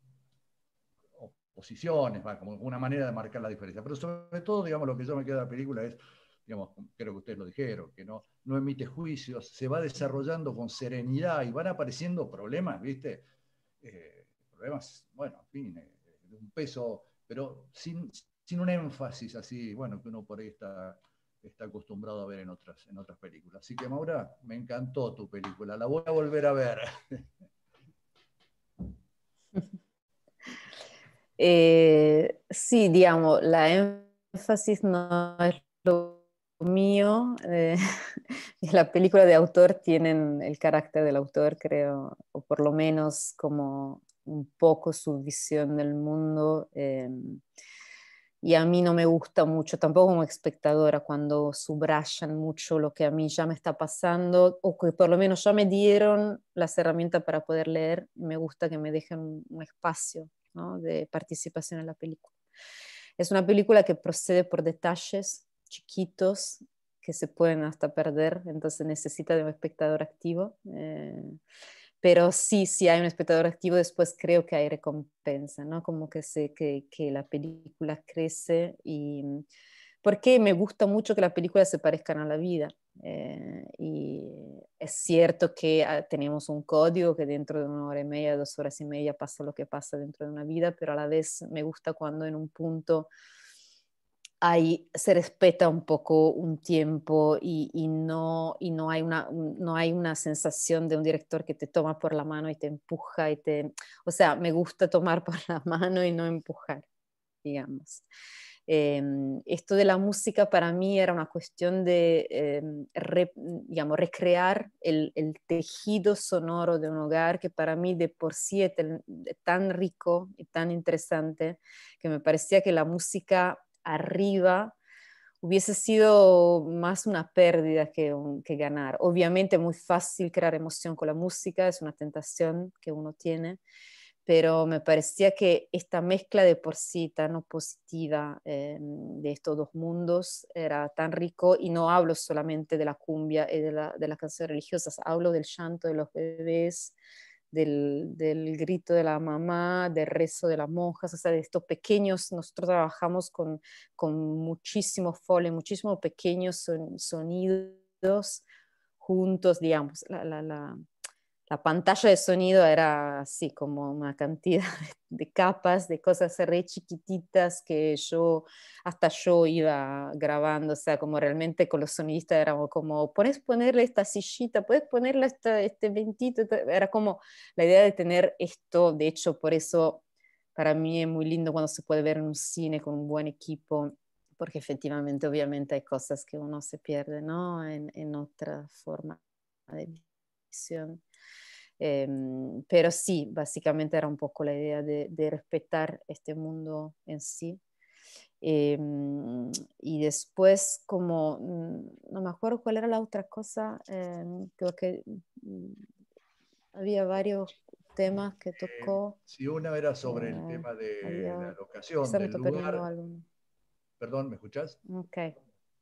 posiciones, como una manera de marcar la diferencia. Pero sobre todo, digamos, lo que yo me quedo de la película es, digamos, creo que ustedes lo dijeron, que no, no emite juicios, se va desarrollando con serenidad y van apareciendo problemas, ¿viste? Eh, problemas, bueno, en fin, eh, un peso, pero sin, sin un énfasis así, bueno, que uno por ahí está, está acostumbrado a ver en otras, en otras películas. Así que Maura, me encantó tu película, la voy a volver a ver. [laughs] Eh, sí, digamos, la énfasis no es lo mío. Eh, película [laughs] película de autor tienen el carácter del autor, creo, o por lo menos como un poco su visión del mundo. Eh, y a mí no me gusta mucho, tampoco como espectadora, cuando subrayan mucho lo que a mí ya me está pasando o que por lo menos ya me dieron las herramientas para poder leer. Me gusta que me dejen un espacio de participación en la película. Es una película que procede por detalles chiquitos que se pueden hasta perder, entonces necesita de un espectador activo. Eh, pero sí, si hay un espectador activo, después creo que hay recompensa, ¿no? Como que, sé que, la película crece y... Porque me gusta mucho que las películas se parezcan a la vida. Eh, y es cierto que ah, tenemos un código que dentro de una hora y media, dos horas y media pasa lo que pasa dentro de una vida, pero a la vez me gusta cuando en un punto hay, se respeta un poco un tiempo y, no, y no, hay una, no hay una sensación de un director que te toma por la mano y te empuja y te... O sea, me gusta tomar [laughs] por la mano y no empujar, digamos. Em, esto de la música para mí era una cuestión de, em, recrear el, tejido sonoro de un hogar que para mí de por sí es tan rico y tan interesante que me parecía que la música arriba hubiese sido más una pérdida que, que ganar. Obviamente muy fácil crear emoción con la música, es una tentación que uno tiene pero me parecía que esta mezcla de por sí tan opositiva eh, de estos dos mundos era tan rico y no hablo solamente de la cumbia y eh, de, las canciones religiosas, hablo del llanto de los bebés, del, del, grito de la mamá, del rezo de las monjas, o sea, de estos pequeños, nosotros trabajamos con, con muchísimo muchísimos pequeños sonidos juntos, digamos, la la pantalla de sonido era así como una cantidad [laughs] de, capas, de cosas re chiquititas que yo, hasta yo iba grabando, o sea, como realmente con los sonidistas éramos como, puedes ponerle esta sillita, puedes ponerle este ventito, era como la idea de tener esto, de hecho, por eso para mí es muy lindo cuando se puede ver en un cine con un buen equipo, porque efectivamente, obviamente hay cosas que uno se pierde, ¿no? En, en otra forma de visión. Em, pero sí, básicamente era un poco la idea de, respetar este mundo en sí. Em, y después, como, mm, no me acuerdo cuál era la otra cosa, em, creo que mm, había varios temas que eh, tocó. sí, una era sobre el eh, tema de la locación. Del lugar. Perdón, ¿me escuchás? Ok.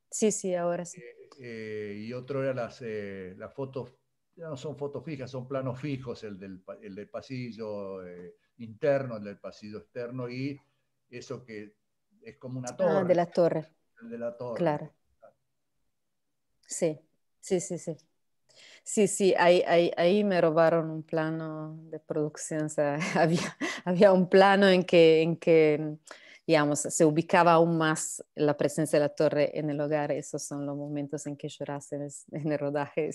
Sí, sí, ahora sí. Eh, y otro era las, las fotos ya no son fotos fijas, son planos fijos, el del, pasillo eh, interno, el del pasillo externo y eso que es como una ah, torre. Ah, de las torres. de la torre. Claro. Sí, sí, sí, sí. Sí, sí, ahí, ahí, ahí, me robaron un plano de producción. O sea, [laughs] había, un plano en que, en que, digamos, se ubicaba aún más la presencia de la torre en el hogar. Esos son los momentos en que lloras en el, rodaje.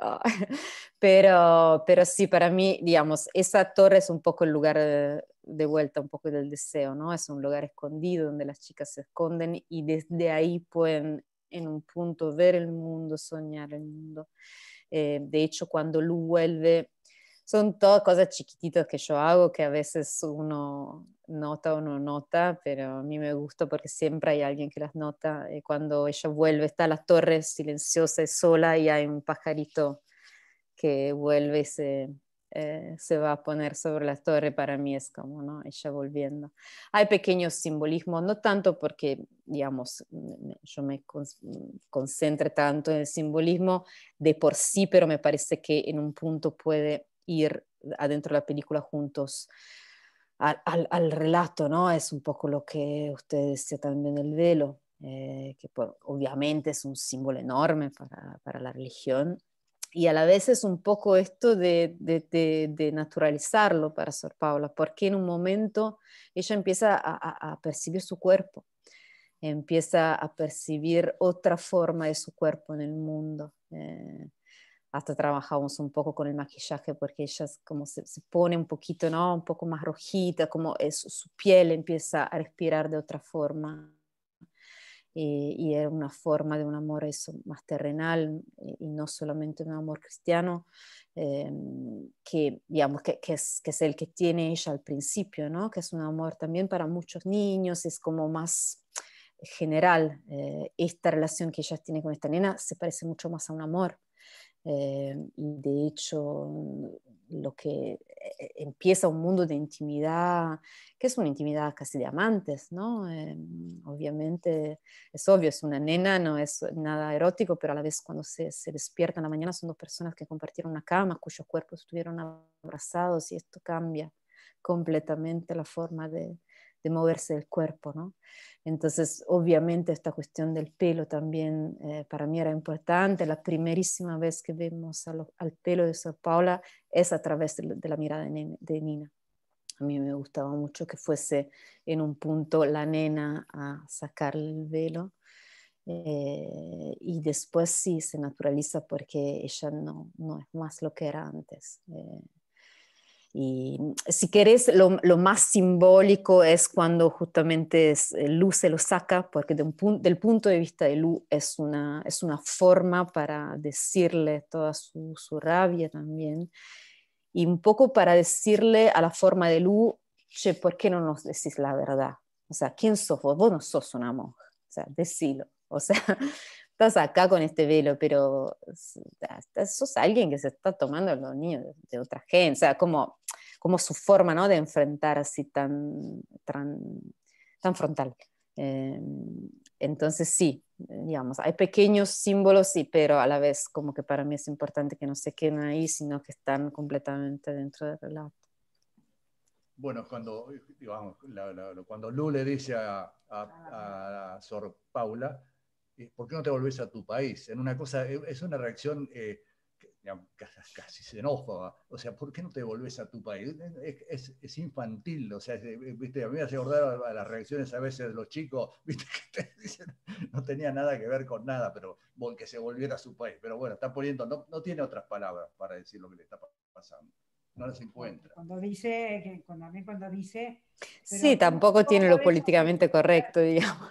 Oh, [laughs] pero, pero sí, para mí, digamos, esa torre es un poco el lugar de, vuelta, un poco del deseo, ¿no? Es un lugar escondido donde las chicas se esconden y desde ahí pueden en un punto ver el mundo, soñar el mundo. Eh, de hecho, cuando Lu vuelve, son todas cosas chiquititas que yo hago que a veces uno nota o no nota, pero a mí me gusta porque siempre hay alguien que las nota. Eh, cuando ella vuelve, está la torre silenciosa y sola y hay un pajarito que vuelve y se, eh, se va a poner sobre la torre, para mí es como, ¿no? Ella volviendo. Hay pequeños simbolismos, no tanto porque, digamos, yo me concentre tanto en el simbolismo de por sí, pero me parece que en un punto puede ir adentro de la película juntos al, relato, ¿no? Es un poco lo que usted decía también del velo, eh, que obviamente es un símbolo enorme para, la religión y a la vez es un poco esto de, naturalizarlo para Sor Paula, porque en un momento ella empieza a, percibir su cuerpo, empieza a percibir otra forma de su cuerpo en el mundo. Eh, hasta trabajamos un poco con el maquillaje porque ella como se, pone un poquito, ¿no? Un poco más rojita, como su piel empieza a respirar de otra forma. Y, eh, y, era una forma de un amor más terrenal eh, y, no solamente un amor cristiano, eh, que, digamos, que, que, es, que es el que tiene ella al principio, ¿no? que es un amor también para muchos niños, es como más general. esta relación que ella tiene con esta nena se parece mucho más a un amor eh, y de hecho, mm, lo que eh, empieza un mundo de intimidad, que es una intimidad casi de amantes, ¿no? Eh, obviamente, es obvio, es una nena, no es nada erótico, pero a la vez cuando se, se despierta en la mañana son dos personas que compartieron una cama, cuyos cuerpos estuvieron abrazados y esto cambia completamente la forma de, de moverse el cuerpo, ¿no? Entonces, obviamente, esta cuestión del pelo también eh, para mí era importante. La primerísima vez que vemos al pelo de Sor Paula es a través de, la mirada de, Nina. A mí me gustaba mucho que fuese en un punto la nena a sacar el velo. Eh, y después sí se naturaliza porque ella no, no es más lo que era antes. Eh, y si querés, lo, más simbólico es cuando justamente es, eh, Lu se lo saca, porque de del punto de vista de Lu es una, es una forma para decirle toda su, su rabia también. Y un poco para decirle a la forma de Lu, che, ¿por qué no nos decís la verdad? O sea, ¿quién sos vos? Vos no sos una monja. O sea, decilo. O sea, [laughs] estás acá con este velo, pero ah, sos alguien que se está tomando los niños de otra gente, o sea, como, como su forma ¿no? de enfrentar así tan, tan, frontal. Eh, entonces sí, digamos, hay pequeños símbolos, sí, pero a la vez como que para mí es importante que no se queden ahí, sino que están completamente dentro del relato. Bueno, cuando, digamos, la, dice a, a ah. Sor Paula, eh, ¿por qué no te volvés a tu país? En una cosa, eh, es una reacción eh, casi, se xenófoba. O sea, ¿por qué no te volvés a tu país? Es, infantil, o sea, ¿viste? a mí me hace acordar a, las reacciones a veces de los chicos, [laughs] ¿viste? que te dicen, no tenía nada que ver con nada, pero que se volviera a su país. Pero bueno, está poniendo, no, tiene otras palabras para decir lo que le está pasando no las encuentra. Cuando dice, cuando, cuando dice... sí, tampoco tiene lo políticamente correcto, [laughs] digamos.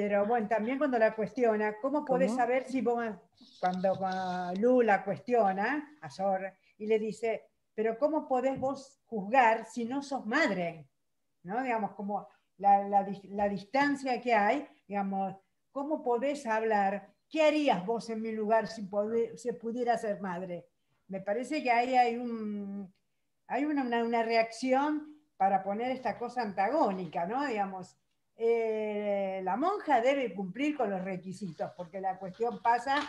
Pero bueno, también cuando la cuestiona, ¿cómo podés saber si vos, cuando ah, Lu Lula cuestiona a Sor y le dice, pero ¿cómo podés vos juzgar si no sos madre? ¿No? Digamos, como la, la, la distancia que hay, digamos, ¿cómo podés hablar? ¿Qué harías vos en mi lugar si, poder, pudiera ser madre? Me parece que ahí hay, un, hay una, una, una reacción para poner esta cosa antagónica, ¿no? Digamos, eh, la monja debe cumplir con los requisitos, porque la cuestión pasa,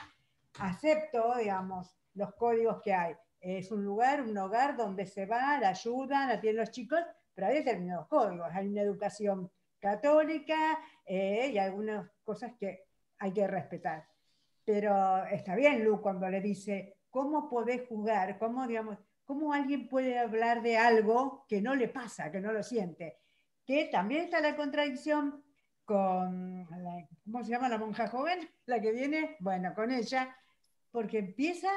acepto, digamos, los códigos que hay. Es un lugar, un hogar donde se va la ayudan, atienden los chicos, pero hay determinados códigos. Hay una educación católica eh, y algunas cosas que hay que respetar. Pero está bien, Lu, cuando le dice, ¿cómo podés jugar? ¿Cómo, digamos, ¿Cómo alguien puede hablar de algo que no le pasa, que no lo siente? que también está la contradicción con, la, ¿cómo se llama la monja joven? La que viene, bueno, con ella, porque empieza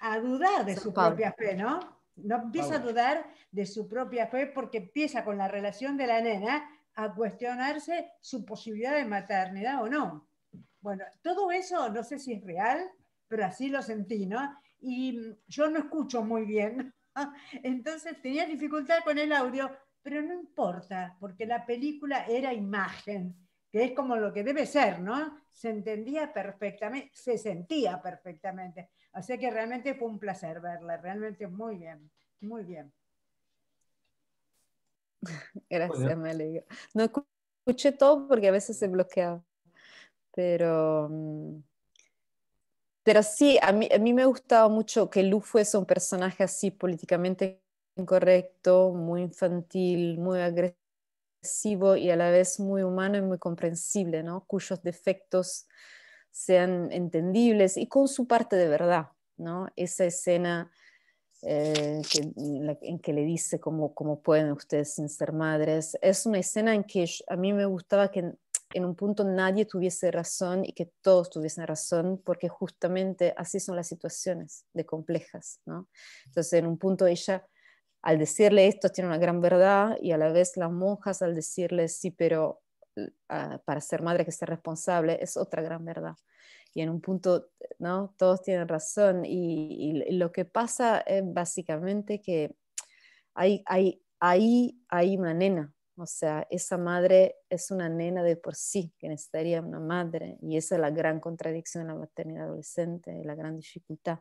a dudar de su propia fe, ¿no? No empieza a dudar de su propia fe porque empieza con la relación de la nena a cuestionarse su posibilidad de maternidad o no. Bueno, todo eso no sé si es real, pero así lo sentí, ¿no? Y yo no escucho muy bien. [laughs] Entonces tenía dificultad con el audio, pero no importa, porque la película era imagen, que es como lo que debe ser, ¿no? Se entendía perfectamente, se sentía perfectamente. Así que realmente fue un placer verla, realmente muy bien, muy bien. [laughs] Gracias, me alegro. No escuché todo porque a veces se bloqueaba, pero... Mm, pero sí, a mí, a mí me gustaba mucho que Lu fuese un personaje así políticamente incorrecto, muy infantil, muy agresivo y a la vez muy humano y muy comprensible, ¿no? cuyos defectos sean entendibles y con su parte de verdad. ¿no? Esa escena eh, en que le dice cómo, pueden ustedes sin ser madres, es una escena en que a mí me gustaba que en, un punto nadie tuviese razón y que todos tuviesen razón, porque justamente así son las situaciones de complejas. ¿no? Entonces, en un punto ella al decirle esto tiene una gran verdad y a la vez las monjas al decirle sí, pero ah, para ser madre que ser responsable es otra gran verdad. Y en un punto, ¿no? Todos tienen razón y, lo que pasa es básicamente que hay, ahí hay una nena, o sea, esa madre es una nena de por sí, que necesitaría una madre. Y esa es la gran contradicción en la maternidad adolescente, la gran dificultad.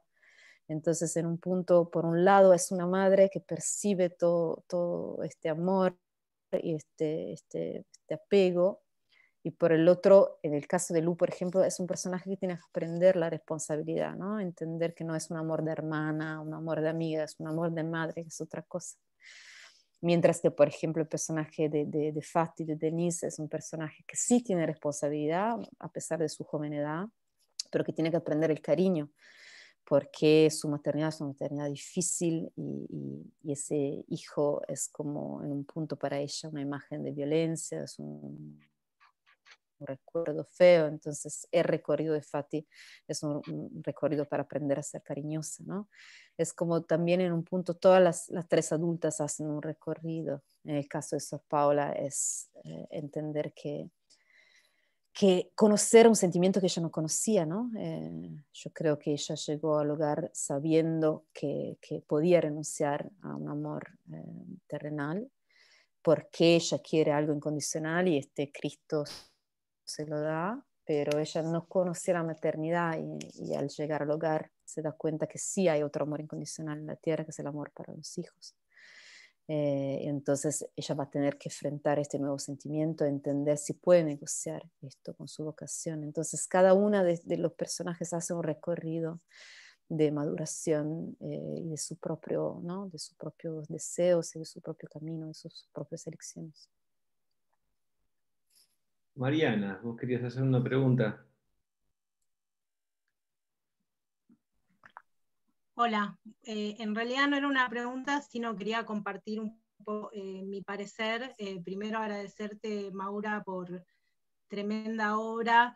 Entonces, en un punto, por un lado, es una madre que percibe todo, este amor y este, este, este, apego, y por el otro, en el caso de Lu, por ejemplo, es un personaje que tiene que aprender la responsabilidad, ¿no? entender que no es un amor de hermana, un amor de amiga, es un amor de madre, que es otra cosa. Mientras que, por ejemplo, el personaje de, de, de Fati, de Denise, es un personaje que sí tiene responsabilidad, a pesar de su joven edad, pero que tiene que aprender el cariño porque su maternidad es una maternidad difícil y, ese hijo es como en un punto para ella una imagen de violencia, es un, recuerdo feo, entonces el recorrido de Fati es un, recorrido para aprender a ser cariñosa, ¿no? Es como también en un punto todas las, tres adultas hacen un recorrido, en el caso de Sor Paula es eh, entender que que conocer un sentimiento que ella no conocía, ¿no? Eh, yo creo que ella llegó al hogar sabiendo que, podía renunciar a un amor eh, terrenal, porque ella quiere algo incondicional y este Cristo se lo da, pero ella no conocía la maternidad y al llegar al hogar se da cuenta que sí hay otro amor incondicional en la tierra, que es el amor para los hijos. Eh, entonces ella va a tener que enfrentar este nuevo sentimiento, entender si puede negociar esto con su vocación. Entonces cada una de, los personajes hace un recorrido de maduración eh, y de, su propio, ¿no? de sus propios deseos y de su propio camino, de sus propias elecciones. Mariana, vos querías hacer una pregunta. Hola, eh, en realidad no era una pregunta, sino quería compartir un poco eh, mi parecer. Eh, primero agradecerte, Maura, por tremenda obra.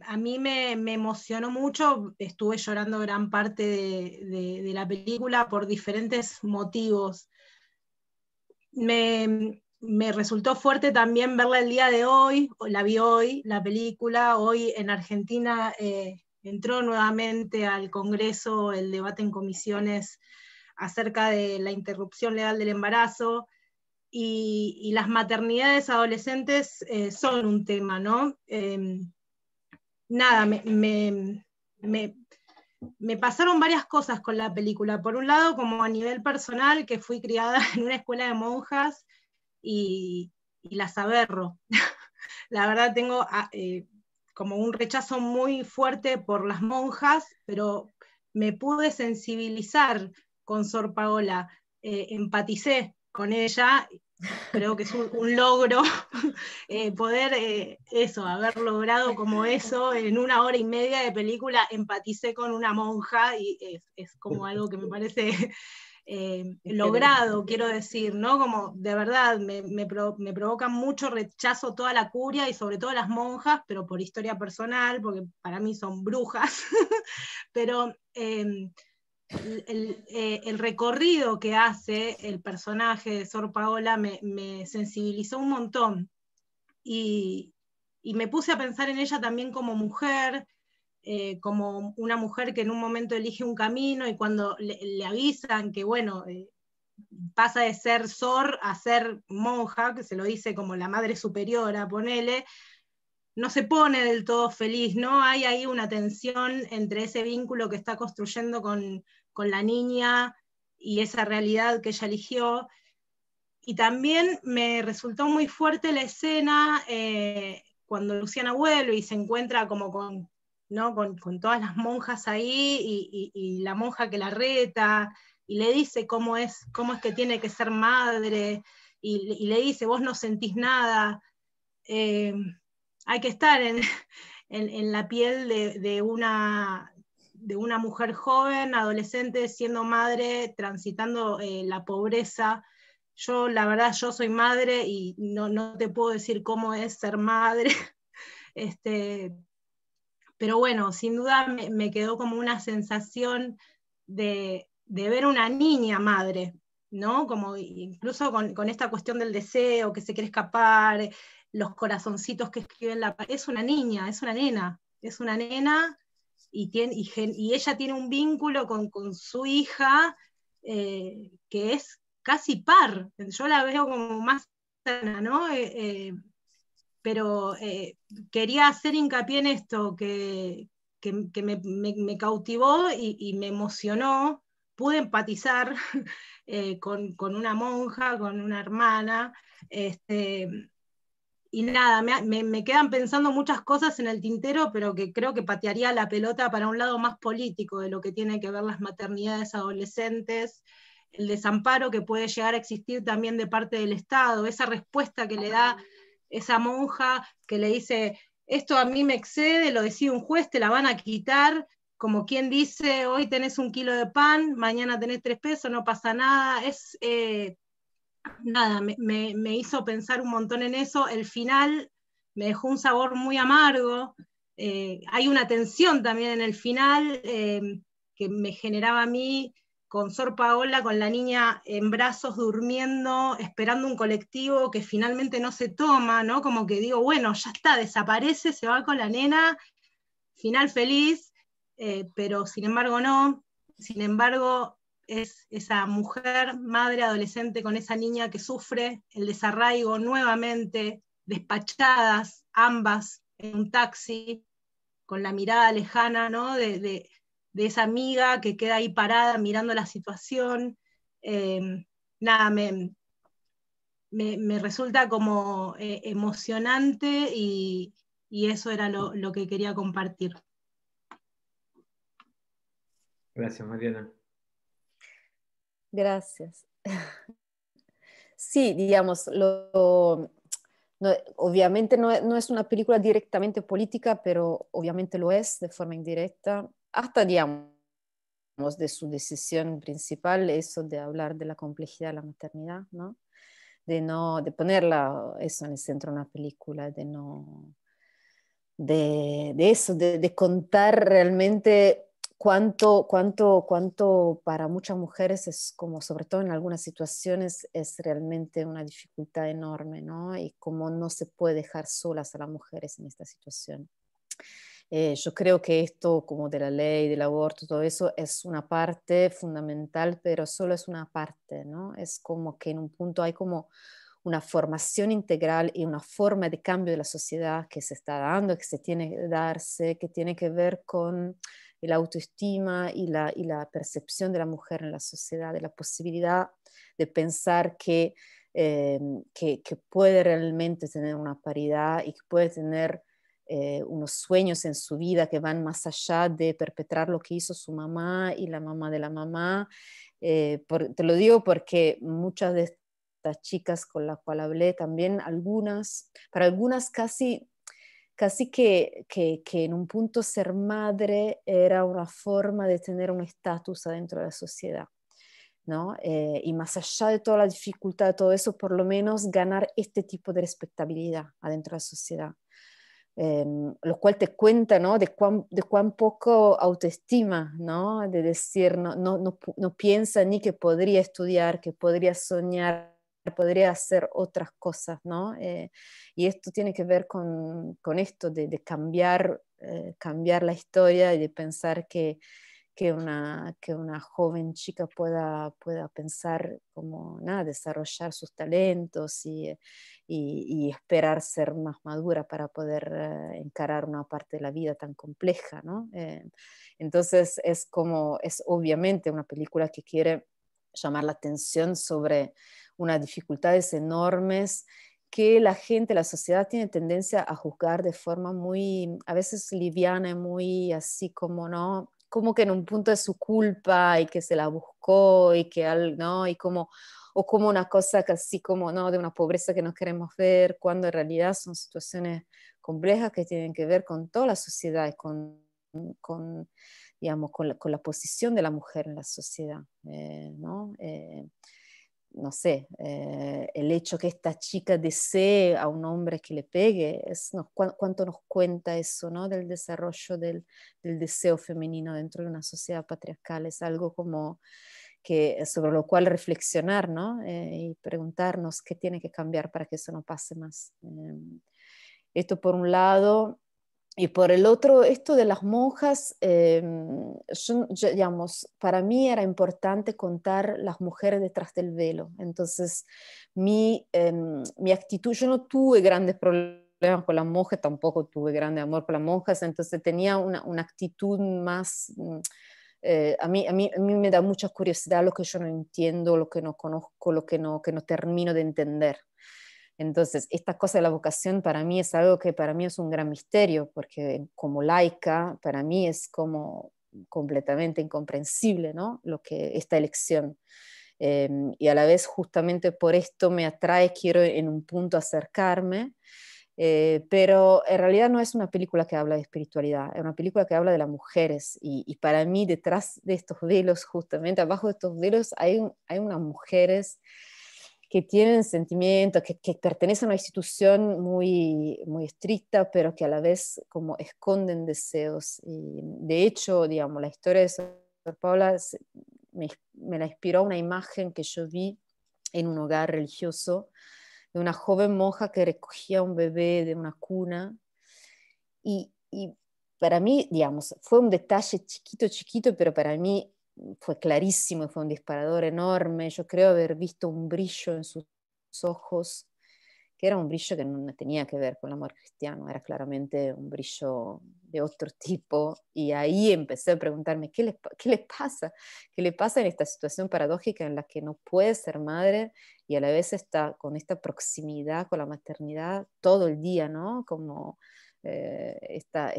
a mí me, emocionó mucho, estuve llorando gran parte de, la película por diferentes motivos. Me, resultó fuerte también verla el día de hoy, la vi hoy, la película, hoy en Argentina entró nuevamente al Congreso el debate en comisiones acerca de la interrupción legal del embarazo y, las maternidades adolescentes eh, son un tema, ¿no? Em, nada, me, pasaron varias cosas con la película. Por un lado, como a nivel personal, que fui criada [laughs] en una escuela de monjas y, las aberro. [laughs] la verdad tengo... Ah, eh, como un rechazo muy fuerte por las monjas, pero me pude sensibilizar con Sor Paola, eh, empaticé con ella, creo que es un, logro [laughs] eh, poder eh, eso, haber logrado como eso en una hora y media de película, empaticé con una monja y es, es como algo que me parece eh, logrado, quiero decir, ¿no? Como de verdad me, provoca mucho rechazo toda la curia y sobre todo las monjas, pero por historia personal, porque para mí son brujas, [laughs] pero em, eh, el, recorrido que hace el personaje de Sor Paola me, sensibilizó un montón y me puse a pensar en ella también como mujer, eh, como una mujer que en un momento elige un camino y cuando le, avisan que, bueno, eh, pasa de ser sor a ser monja, que se lo dice como la madre superiora, ponele, no se pone del todo feliz, ¿no? Hay ahí una tensión entre ese vínculo que está construyendo con, la niña y esa realidad que ella eligió. Y también me resultó muy fuerte la escena eh, cuando Luciana vuelve y se encuentra como con con, todas las monjas ahí y, la monja que la reta y le dice cómo es, cómo es que tiene que ser madre y, le dice, vos no sentís nada. Eh, hay que estar en, [laughs] la piel de, una, de, una, mujer joven, adolescente, siendo madre, transitando eh, la pobreza. Yo, la verdad, yo soy madre y no, te puedo decir cómo es ser madre. [laughs] Este, pero bueno, sin duda me, quedó como una sensación de, ver una niña madre, ¿no? Como incluso con, esta cuestión del deseo, que se quiere escapar, los corazoncitos que escriben la... Es una niña, es una nena, es una nena y, tiene, ella tiene un vínculo con, su hija eh, que es casi par. Yo la veo como más sana, ¿no? Eh, eh, pero eh, quería hacer hincapié en esto que, me, cautivó y, me emocionó. Pude empatizar [laughs] eh, con, una monja, con una hermana. Este, y nada, me, me, quedan pensando muchas cosas en el tintero, pero que creo que patearía la pelota para un lado más político de lo que tiene que ver las maternidades adolescentes, el desamparo que puede llegar a existir también de parte del Estado, esa respuesta que le da esa monja que le dice, esto a mí me excede, lo decide un juez, te la van a quitar, como quien dice, hoy tenés un kilo de pan, mañana tenés tres pesos, no pasa nada, es... Eh, nada, me, hizo pensar un montón en eso. El final me dejó un sabor muy amargo. Eh, hay una tensión también en el final eh, que me generaba a mí con Sor Paola, con la niña en brazos durmiendo, esperando un colectivo que finalmente no se toma, ¿no? Como que digo, bueno, ya está, desaparece, se va con la nena, final feliz, eh, pero sin embargo no, sin embargo es esa mujer, madre adolescente con esa niña que sufre el desarraigo nuevamente, despachadas ambas en un taxi, con la mirada lejana, ¿no? de, de de esa amiga que queda ahí parada mirando la situación. Em, nada, me, resulta como eh, emocionante y, eso era lo, que quería compartir. Gracias, Mariana. Gracias. [laughs] Sí, digamos, obviamente no, no es una película directamente política, pero obviamente lo es de forma indirecta hasta, digamos, de su decisión principal, eso de hablar de la complejidad de la maternidad, ¿no? De, no, de ponerla eso en el centro de una película, de no... De, eso, de, de contar realmente cuánto, cuánto, cuánto para muchas mujeres es como, sobre todo en algunas situaciones, es realmente una dificultad enorme, ¿no? Y cómo no se puede dejar solas a las mujeres en esta situación. Eh, yo creo que esto, como de la ley, del aborto, todo eso, es una parte fundamental, pero solo es una parte, ¿no? Es como que en un punto hay como una formación integral y una forma de cambio de la sociedad que se está dando, que se tiene que darse, que tiene que ver con la autoestima y la, y la percepción de la mujer en la sociedad, de la posibilidad de pensar que, eh, que, que puede realmente tener una paridad y que puede tener eh, unos sueños en su vida que van más allá de perpetrar lo que hizo su mamá y la mamá de la mamá. Eh, te lo digo porque muchas de estas chicas con las cuales hablé también, algunas, para algunas casi, casi que, en un punto ser madre era una forma de tener un estatus adentro de la sociedad. ¿no? Eh, y más allá de toda la dificultad de todo eso, por lo menos ganar este tipo de respetabilidad adentro de la sociedad. Em, lo cual te cuenta ¿no? de, cuán, de cuán poco autoestima, ¿no? de decir, no, no, no, piensa ni que podría estudiar, que podría soñar, podría hacer otras cosas. ¿no? Eh, y esto tiene que ver con, con esto de, cambiar, eh, cambiar la historia y de pensar que que una, que una joven chica pueda, pueda pensar como nada, desarrollar sus talentos y, eh, esperar ser más madura para poder eh, encarar una parte de la vida tan compleja. Eh, entonces es como, es obviamente una película que quiere llamar la atención sobre unas dificultades enormes que la gente, la sociedad tiene tendencia a juzgar de forma muy, a veces liviana, y muy así como no, como que en un punto es su culpa y que se la buscó y que al, no y como o como una cosa casi como no de una pobreza que no queremos ver cuando en realidad son situaciones complejas que tienen que ver con toda la sociedad y con, con digamos con la, posición de la mujer en la sociedad eh, no eh, no sé, eh, el hecho que esta chica desee a un hombre que le pegue, es, no, cuánto nos cuenta eso ¿no? del desarrollo del, deseo femenino dentro de una sociedad patriarcal, es algo como que, eh, sobre lo cual reflexionar eh, y preguntarnos qué tiene que cambiar para que eso no pase más. Em, esto por un lado, y por el otro, esto de las monjas, em, digamos, para mí era importante contar las mujeres detrás del velo. Entonces, mi, em, mi actitud, yo no tuve grandes problemas con las monjas, tampoco tuve grande amor por las monjas, entonces tenía una, una actitud más... Mm, eh, a, mí, a, mí, a, mí, me da mucha curiosidad lo que yo no entiendo, lo que no conozco, lo que no, que no termino de entender. Entonces, esta cosa de la vocación para mí es algo que para mí es un gran misterio, porque como laica, para mí es como completamente incomprensible ¿no? lo que, esta elección. Em, y a la vez, justamente por esto me atrae, quiero en un punto acercarme. Eh, pero en realidad no es una película que habla de espiritualidad, es una película que habla de las mujeres y, para mí detrás de estos velos, justamente abajo de estos velos, hay, hay unas mujeres que tienen sentimientos, que, pertenecen a una institución muy, muy estricta, pero que a la vez como esconden deseos. Y de hecho, digamos, la historia de Sor Paula me, la inspiró una imagen que yo vi en un hogar religioso de una joven monja que recogía un bebé de una cuna. Y, y, para mí, digamos, fue un detalle chiquito, chiquito, pero para mí fue clarísimo, fue un disparador enorme. Yo creo haber visto un brillo en sus ojos, que era un brillo que no tenía que ver con el amor cristiano, era claramente un brillo de otro tipo. Y ahí empecé a preguntarme, ¿qué le qué pasa? ¿Qué le pasa en esta situación paradójica en la que no puede ser madre y a la vez está con esta proximidad con la maternidad todo el día, ¿no? Como eh, esta,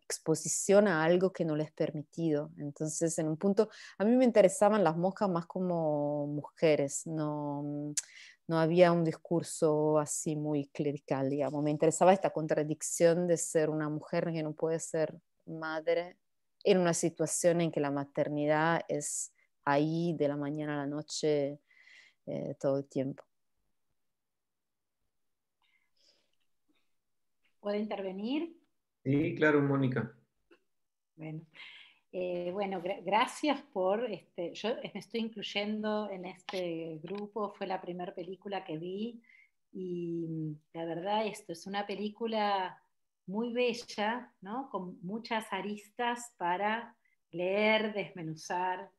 exposición a algo que no les es permitido. Entonces, en un punto, a mí me interesaban las moscas más como mujeres, no, mm, no había un discurso así muy clerical, digamos. Me interesaba esta contradicción de ser una mujer que no puede ser madre en una situación en que la maternidad es ahí de la mañana a la noche eh, todo el tiempo. Puede intervenir? Sí, claro, Mónica. Bueno, eh, bueno gracias por, este, yo me estoy incluyendo en este grupo, fue la primera película que vi y mm, la verdad esto es una película muy bella, con muchas aristas para leer, desmenuzar,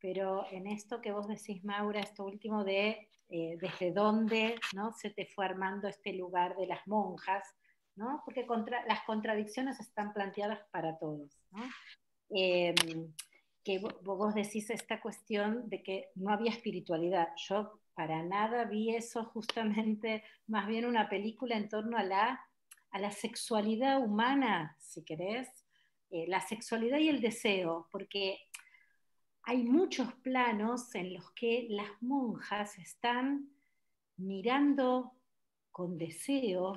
pero en esto que vos decís, Maura, esto último de eh, desde dónde se te fue armando este lugar de las monjas, porque contra, las contradicciones están planteadas para todos, eh, que vos decís esta cuestión de que no había espiritualidad. Yo para nada vi eso justamente, más bien una película en torno a la, a la sexualidad humana, si querés, eh, la sexualidad y el deseo, porque hay muchos planos en los que las monjas están mirando con deseo,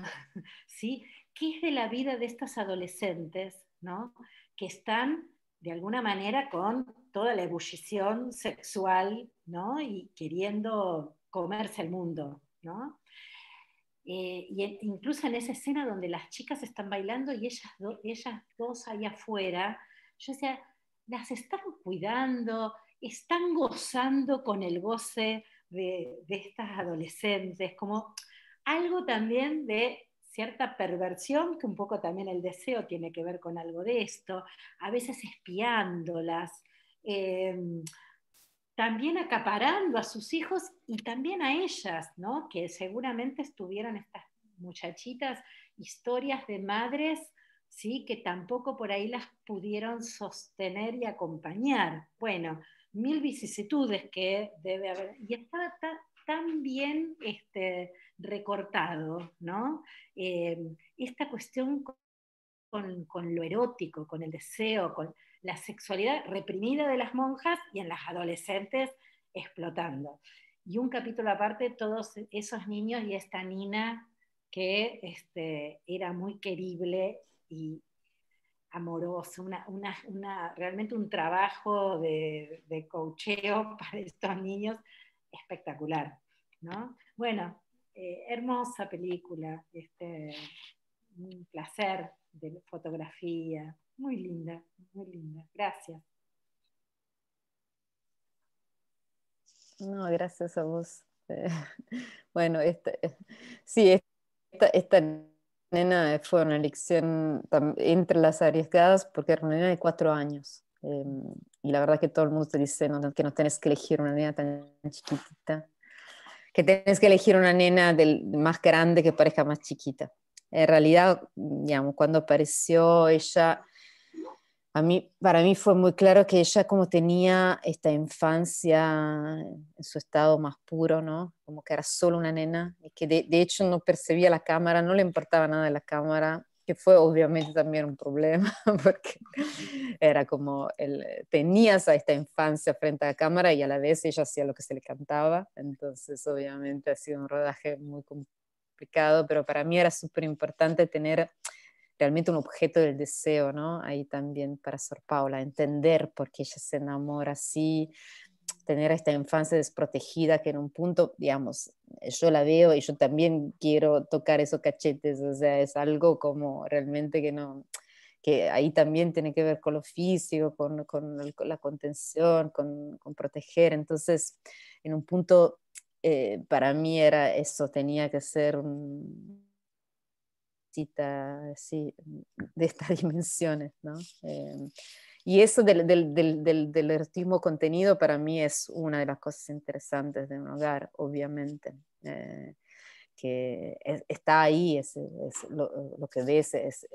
¿sí? ¿Qué es de la vida de estas adolescentes, ¿no? Que están de alguna manera con toda la ebullición sexual, ¿no? Y queriendo comerse el mundo, ¿no? Eh, y incluso en esa escena donde las chicas están bailando y ellas, ellas dos ahí afuera, yo decía, las están cuidando, están gozando con el goce de, de estas adolescentes, como algo también de cierta perversión, que un poco también el deseo tiene que ver con algo de esto, a veces espiándolas, em, también acaparando a sus hijos y también a ellas, ¿no? que seguramente estuvieron estas muchachitas, historias de madres ¿sí? que tampoco por ahí las pudieron sostener y acompañar. Bueno, mil vicisitudes que debe haber. Y tan bien este, recortado, ¿no? Eh, esta cuestión con, lo erótico, con el deseo, con la sexualidad reprimida de las monjas y en las adolescentes explotando. Y un capítulo aparte, todos esos niños y esta nina que este, era muy querible y amoroso, una, realmente un trabajo de, de cocheo [laughs] para estos niños espectacular. ¿no? Bueno, eh, hermosa película, este, un placer de fotografía, muy linda, muy linda. Gracias. No, gracias a vos. [laughs] bueno, este, sí, esta, nena fue una elección entre las arriesgadas porque era una nena de cuatro años. Em, y la verdad que todo el mundo te dice que no tenés que elegir una nena tan chiquitita, que tenés que elegir una nena del, más grande que parezca más chiquita. En realidad, digamos, cuando apareció ella, a mí, para mí fue muy claro que ella como tenía esta infancia en su estado más puro, ¿no? Como que era solo una nena y que de, hecho no percibía la cámara, no le importaba nada la cámara, que fue obviamente también un problema, [laughs] porque era como, el, eh, tenías a esta infancia frente a la cámara y a la vez ella hacía lo que se le cantaba, entonces obviamente ha sido un rodaje muy complicado, pero para mí era súper importante tener realmente un objeto del deseo, ¿no? Ahí también para Sor Paula, entender por qué ella se enamora así, tener esta infancia desprotegida que en un punto, digamos, yo la veo y yo también quiero tocar esos cachetes, o sea, es algo como realmente que no, que ahí también tiene que ver con lo físico, con, con, la contención, con, con, proteger. Entonces, en un punto, eh, para mí era eso, tenía que ser un cita así, de estas [laughs] dimensiones, ¿no? Eh, y eso del, del, erotismo contenido para mí es una de las cosas interesantes de un hogar, obviamente. Eh, que está ahí, es, lo, que ves es,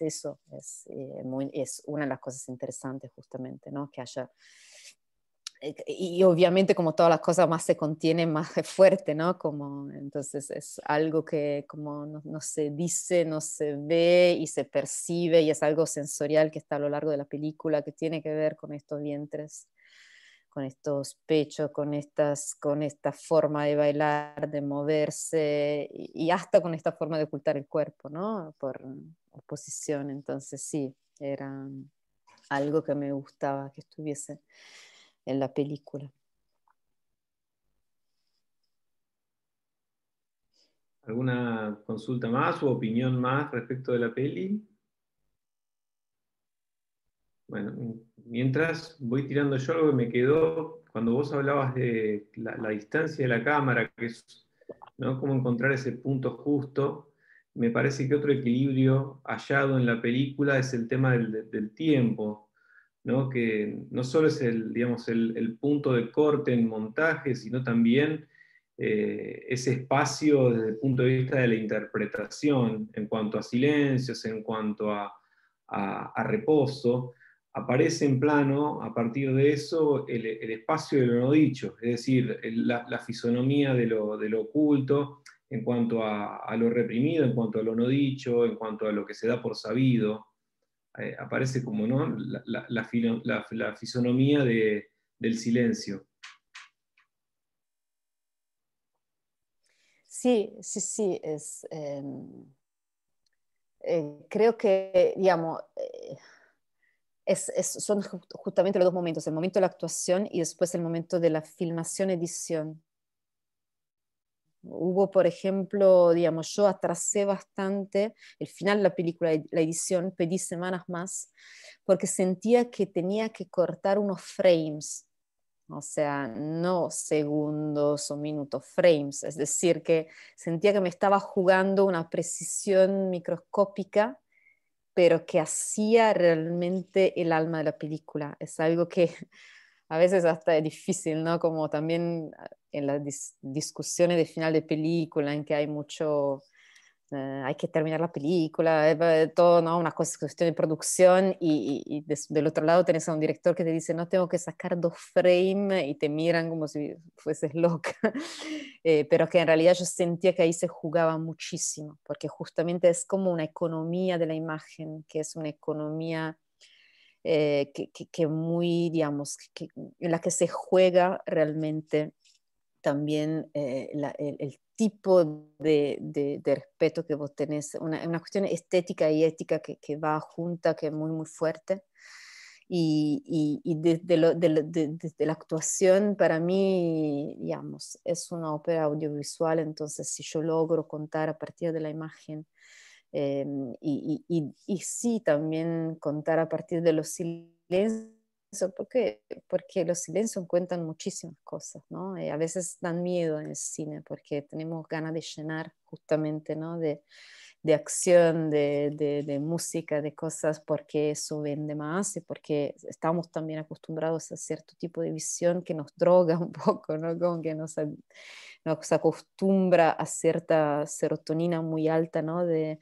eso, eh, es, una de las cosas interesantes justamente, ¿no? que haya eh, y obviamente como todas las cosas más se contienen, más es fuerte, ¿no? Como, entonces es algo que como no, se dice, no se ve y se percibe y es algo sensorial que está a lo largo de la película, que tiene que ver con estos vientres, con estos pechos, con, estas, con esta forma de bailar, de moverse y, hasta con esta forma de ocultar el cuerpo, ¿no? Por oposición, entonces sí, era algo que me gustaba que estuviese en la película. ¿Alguna consulta más o opinión más respecto de la peli? Bueno, mientras voy tirando yo lo que me quedó cuando vos hablabas de la, distancia de la cámara, que es ¿no? cómo encontrar ese punto justo, me parece que otro equilibrio hallado en la película es el tema del tiempo, que no solo es el, punto de corte en montaje, sino también eh, ese espacio desde el punto de vista de la interpretación, en cuanto a silencios, en cuanto a, reposo, aparece en plano a partir de eso el, espacio de lo no dicho, es decir, la, fisonomía de lo, oculto en cuanto a lo reprimido, en cuanto a lo no dicho, en cuanto a lo que se da por sabido. Eh, aparece como ¿no? la, fisonomía del silencio. Sí, sí, sí, em, eh, creo que, digamos, eh, son justamente los dos momentos, el momento de la actuación y después el momento de la filmación-edición. Hubo, por ejemplo, digamos, yo atrasé bastante el final de la película, la edición, pedí semanas más, porque sentía que tenía que cortar unos frames, o sea, no segundos o minutos, frames, es decir, que sentía que me estaba jugando una precisión microscópica, pero que hacía realmente el alma de la película. Es algo que [laughs] a veces hasta es difícil, ¿no? Como también en la discusiones de final de película, en que hay mucho, eh, hay que terminar la película, eh, todo, ¿no? Una cuestión de producción y, del otro lado tenés a un director que te dice, no, tengo que sacar dos frames y te miran como si fueses loca, [laughs] eh, pero que en realidad yo sentía que ahí se jugaba muchísimo, porque justamente es como una economía de la imagen, que es una economía... Eh, que, que, muy, digamos, en la que se juega realmente también eh, el, tipo de, respeto que vos tenés, una, una cuestión estética y ética que, va junta, que es muy, muy fuerte. Y, desde, de, la actuación, para mí, digamos, es una ópera audiovisual, entonces si yo logro contar a partir de la imagen eh, y, y sí también contar a partir de los silencios, porque, porque los silencios cuentan muchísimas cosas, ¿no? Eh, a veces dan miedo en el cine porque tenemos ganas de llenar justamente, ¿no? De, de acción, de, de, música, de cosas, porque eso vende más y porque estamos también acostumbrados a cierto tipo de visión que nos [laughs] droga un poco, ¿no? Como que nos, nos acostumbra a cierta serotonina muy alta, ¿no? De,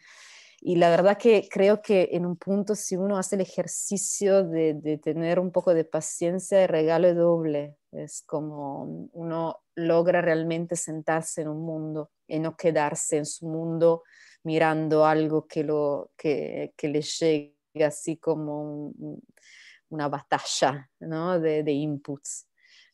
y la verdad que creo que en un punto si uno hace el ejercicio de, de tener un poco de paciencia, el regalo es doble. Es como uno logra realmente sentarse en un mundo y no quedarse en su mundo mirando algo que, lo, que, que le llega así como una batalla ¿no? de, de inputs.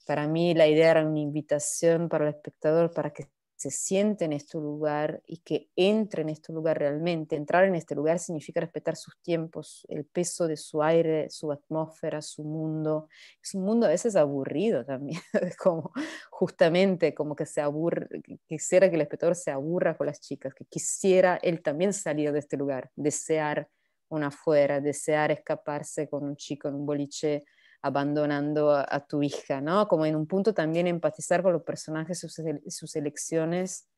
Para mí la idea era una invitación para el espectador para que se siente en este lugar y que entre en este lugar realmente. Entrar en este lugar significa respetar sus tiempos, el peso de su aire, su atmósfera, su mundo. Es un mundo a veces aburrido también, [laughs] como justamente como que se aburre, quisiera que el espectador se aburra con las chicas, que quisiera él también salir de este lugar, desear una afuera, desear escaparse con un chico en un boliche abandonando a, tu hija, ¿no? Como en un punto también empatizar con los personajes, sus, sus elecciones,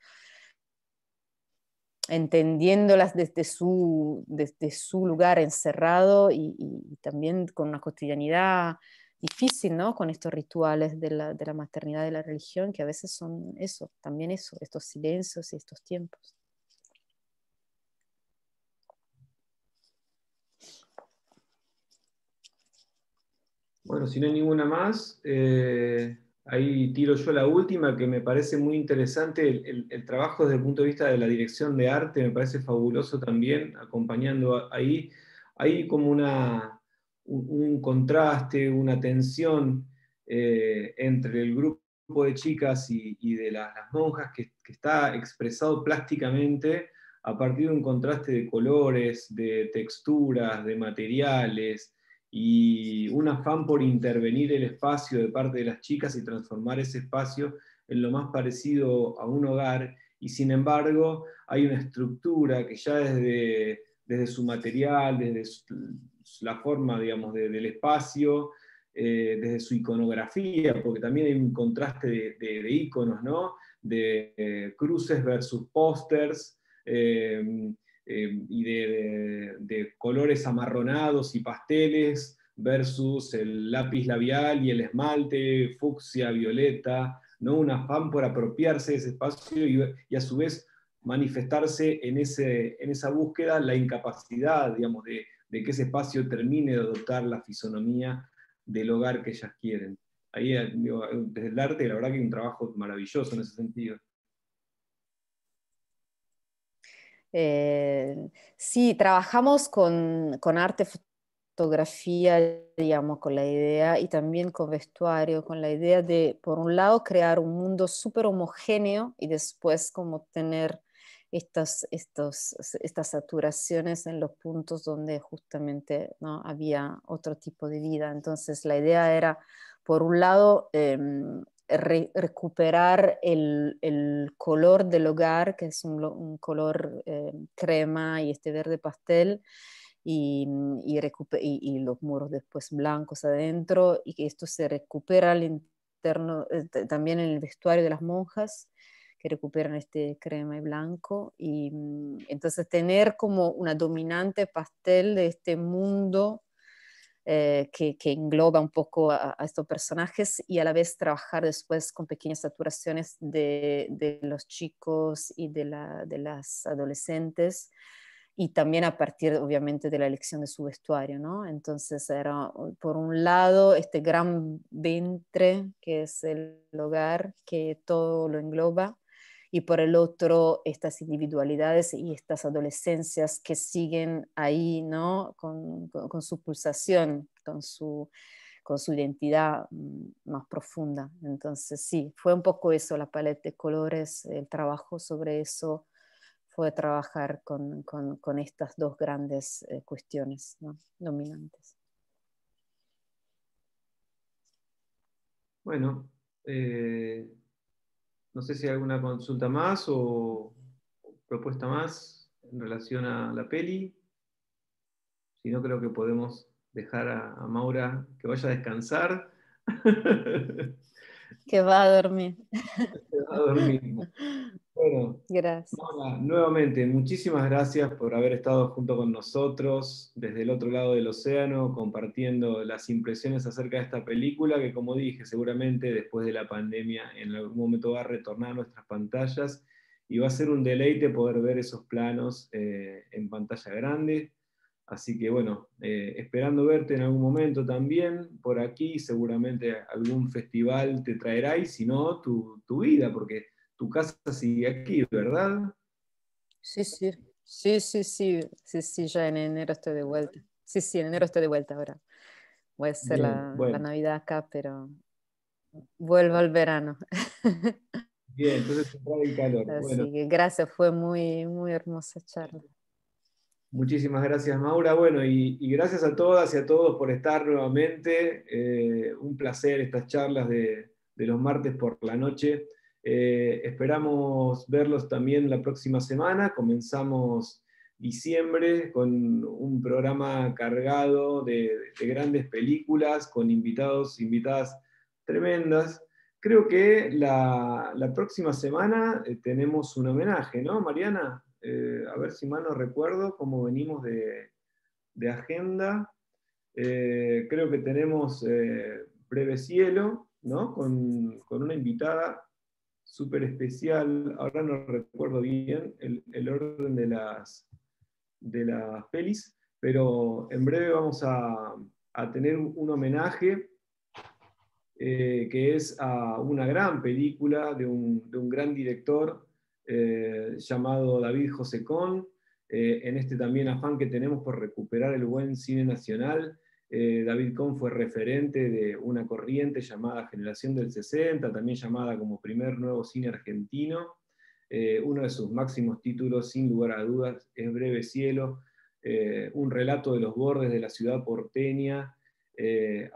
entendiéndolas desde su, desde su lugar encerrado y, también con una cotidianidad difícil, ¿no? Con estos rituales de la, maternidad de la religión, que a veces son eso, también eso, estos silencios y estos tiempos. Bueno, si no hay ninguna más, eh, ahí tiro yo la última, que me parece muy interesante el, trabajo desde el punto de vista de la dirección de arte, me parece fabuloso también, acompañando ahí. Hay como una, un, contraste, una tensión eh, entre el grupo de chicas y, de las, monjas que está expresado plásticamente a partir de un contraste de colores, de texturas, de materiales, y un afán por intervenir el espacio de parte de las chicas y transformar ese espacio en lo más parecido a un hogar, y sin embargo hay una estructura que ya desde, desde su material, desde la forma digamos, del espacio, eh, desde su iconografía, porque también hay un contraste de, de, de iconos, ¿no? de eh, cruces versus pósters. Eh, Em, y de, colores amarronados y pasteles versus el lápiz labial y el esmalte, fucsia, violeta, ¿no? un afán por apropiarse de ese espacio y, a su vez manifestarse en, en esa búsqueda la incapacidad, de, que ese espacio termine de adoptar la fisonomía del hogar que ellas quieren. Ahí, desde el arte, la verdad que hay un trabajo maravilloso en ese sentido. Eh, sí, trabajamos con, con arte, fotografía, digamos, con la idea, y también con vestuario, con la idea de, por un lado, crear un mundo súper homogéneo y después como tener estas, estas saturaciones en los puntos donde justamente ¿no? había otro tipo de vida. Entonces la idea era, por un lado, em, recuperar el, color del hogar, que es un, color eh, crema y este verde pastel, y, y, los muros después blancos adentro, y que esto se recupera al interno, eh, también en el vestuario de las monjas que recuperan este crema y blanco. Y mm, entonces tener como una dominante pastel de este mundo eh, que, engloba un poco a, estos personajes y a la vez trabajar después con pequeñas saturaciones de, los chicos y de, las adolescentes y también a partir obviamente de la elección de su vestuario, ¿no? Entonces era por un lado este gran ventre que es el hogar que todo lo engloba y por el otro estas individualidades y estas adolescencias que siguen ahí, ¿no? Con, su pulsación, con su, con su identidad mm, más profunda. Entonces, sí, fue un poco eso, la paleta de colores, el trabajo sobre eso fue trabajar con, estas dos grandes eh, cuestiones dominantes. Bueno, eh, no sé si hay alguna consulta más o propuesta más en relación a la peli. Si no, creo que podemos dejar a, Maura que vaya a descansar. Que va a dormir. [laughs] Que va a dormir. Bueno, gracias. nuevamente, muchísimas gracias por haber estado junto con nosotros desde el otro lado del océano, compartiendo las impresiones acerca de esta película, que como dije, seguramente después de la pandemia en algún momento va a retornar a nuestras pantallas y va a ser un deleite poder ver esos planos eh, en pantalla grande. Así que bueno, eh, esperando verte en algún momento también por aquí, seguramente algún festival te traerá y si no, tu, tu vida, porque tu casa sigue aquí, ¿verdad? Sí, sí, sí, sí, sí, sí, ya en enero estoy de vuelta. Sí, sí, en enero estoy de vuelta ahora. Voy a hacer la, Navidad acá, pero vuelvo al verano. [laughs] Bien, entonces el calor. Así gracias, fue muy, muy hermosa charla. Muchísimas gracias, Maura. Bueno, y, gracias a todas y a todos por estar nuevamente. Eh, un placer estas charlas de, de los martes por la noche. Eh, esperamos verlos también la próxima semana. Comenzamos diciembre con un programa cargado de, grandes películas, con invitados, invitadas tremendas. Creo que la, próxima semana eh, tenemos un homenaje, ¿no, Mariana? Eh, a ver si mal no recuerdo cómo venimos de, agenda. creo que tenemos Breve Cielo, ¿no? Con, con, una invitada súper especial, ahora no recuerdo bien el, orden de las, de las pelis, pero en breve vamos a, tener un homenaje eh, que es a una gran película de un, gran director eh, llamado David José Con, eh, en este también afán que tenemos por recuperar el buen cine nacional eh, David Cohn fue referente de una corriente llamada Generación del 60, también llamada como primer nuevo cine argentino. Eh, uno de sus máximos títulos, sin lugar a dudas, es Breve Cielo, eh, un relato de los bordes de la ciudad porteña,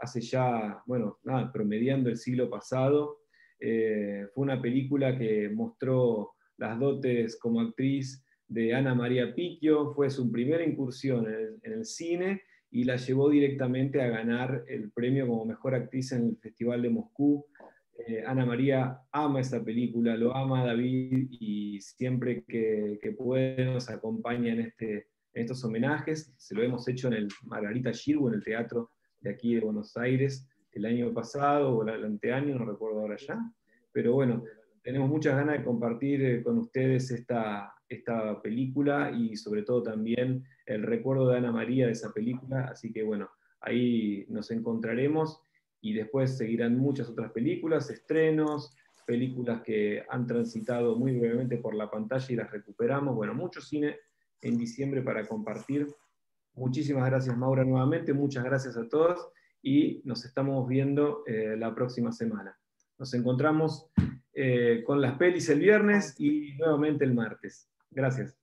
hace ya, bueno, nada, promediando el siglo pasado. fue una película que mostró las dotes como actriz de Ana María Picchio, fue su primera incursión en el cine y la llevó directamente a ganar el premio como mejor actriz en el Festival de Moscú. Eh, Ana María ama esta película, lo ama David y siempre que, que puede nos acompaña en, este, estos homenajes. Se lo hemos hecho en el Margarita Girgo, en el teatro de aquí de Buenos Aires, el año pasado o el anteaño, no recuerdo ahora ya. Pero bueno, tenemos muchas ganas de compartir eh, con ustedes esta, esta película y sobre todo también el recuerdo de Ana María de esa película. Así que bueno, ahí nos encontraremos y después seguirán muchas otras películas, estrenos, películas que han transitado muy brevemente por la pantalla y las recuperamos. Bueno, mucho cine en diciembre para compartir. Muchísimas gracias Maura nuevamente, muchas gracias a todos y nos estamos viendo eh, la próxima semana. Nos encontramos eh, con las pelis el viernes y nuevamente el martes. Gracias.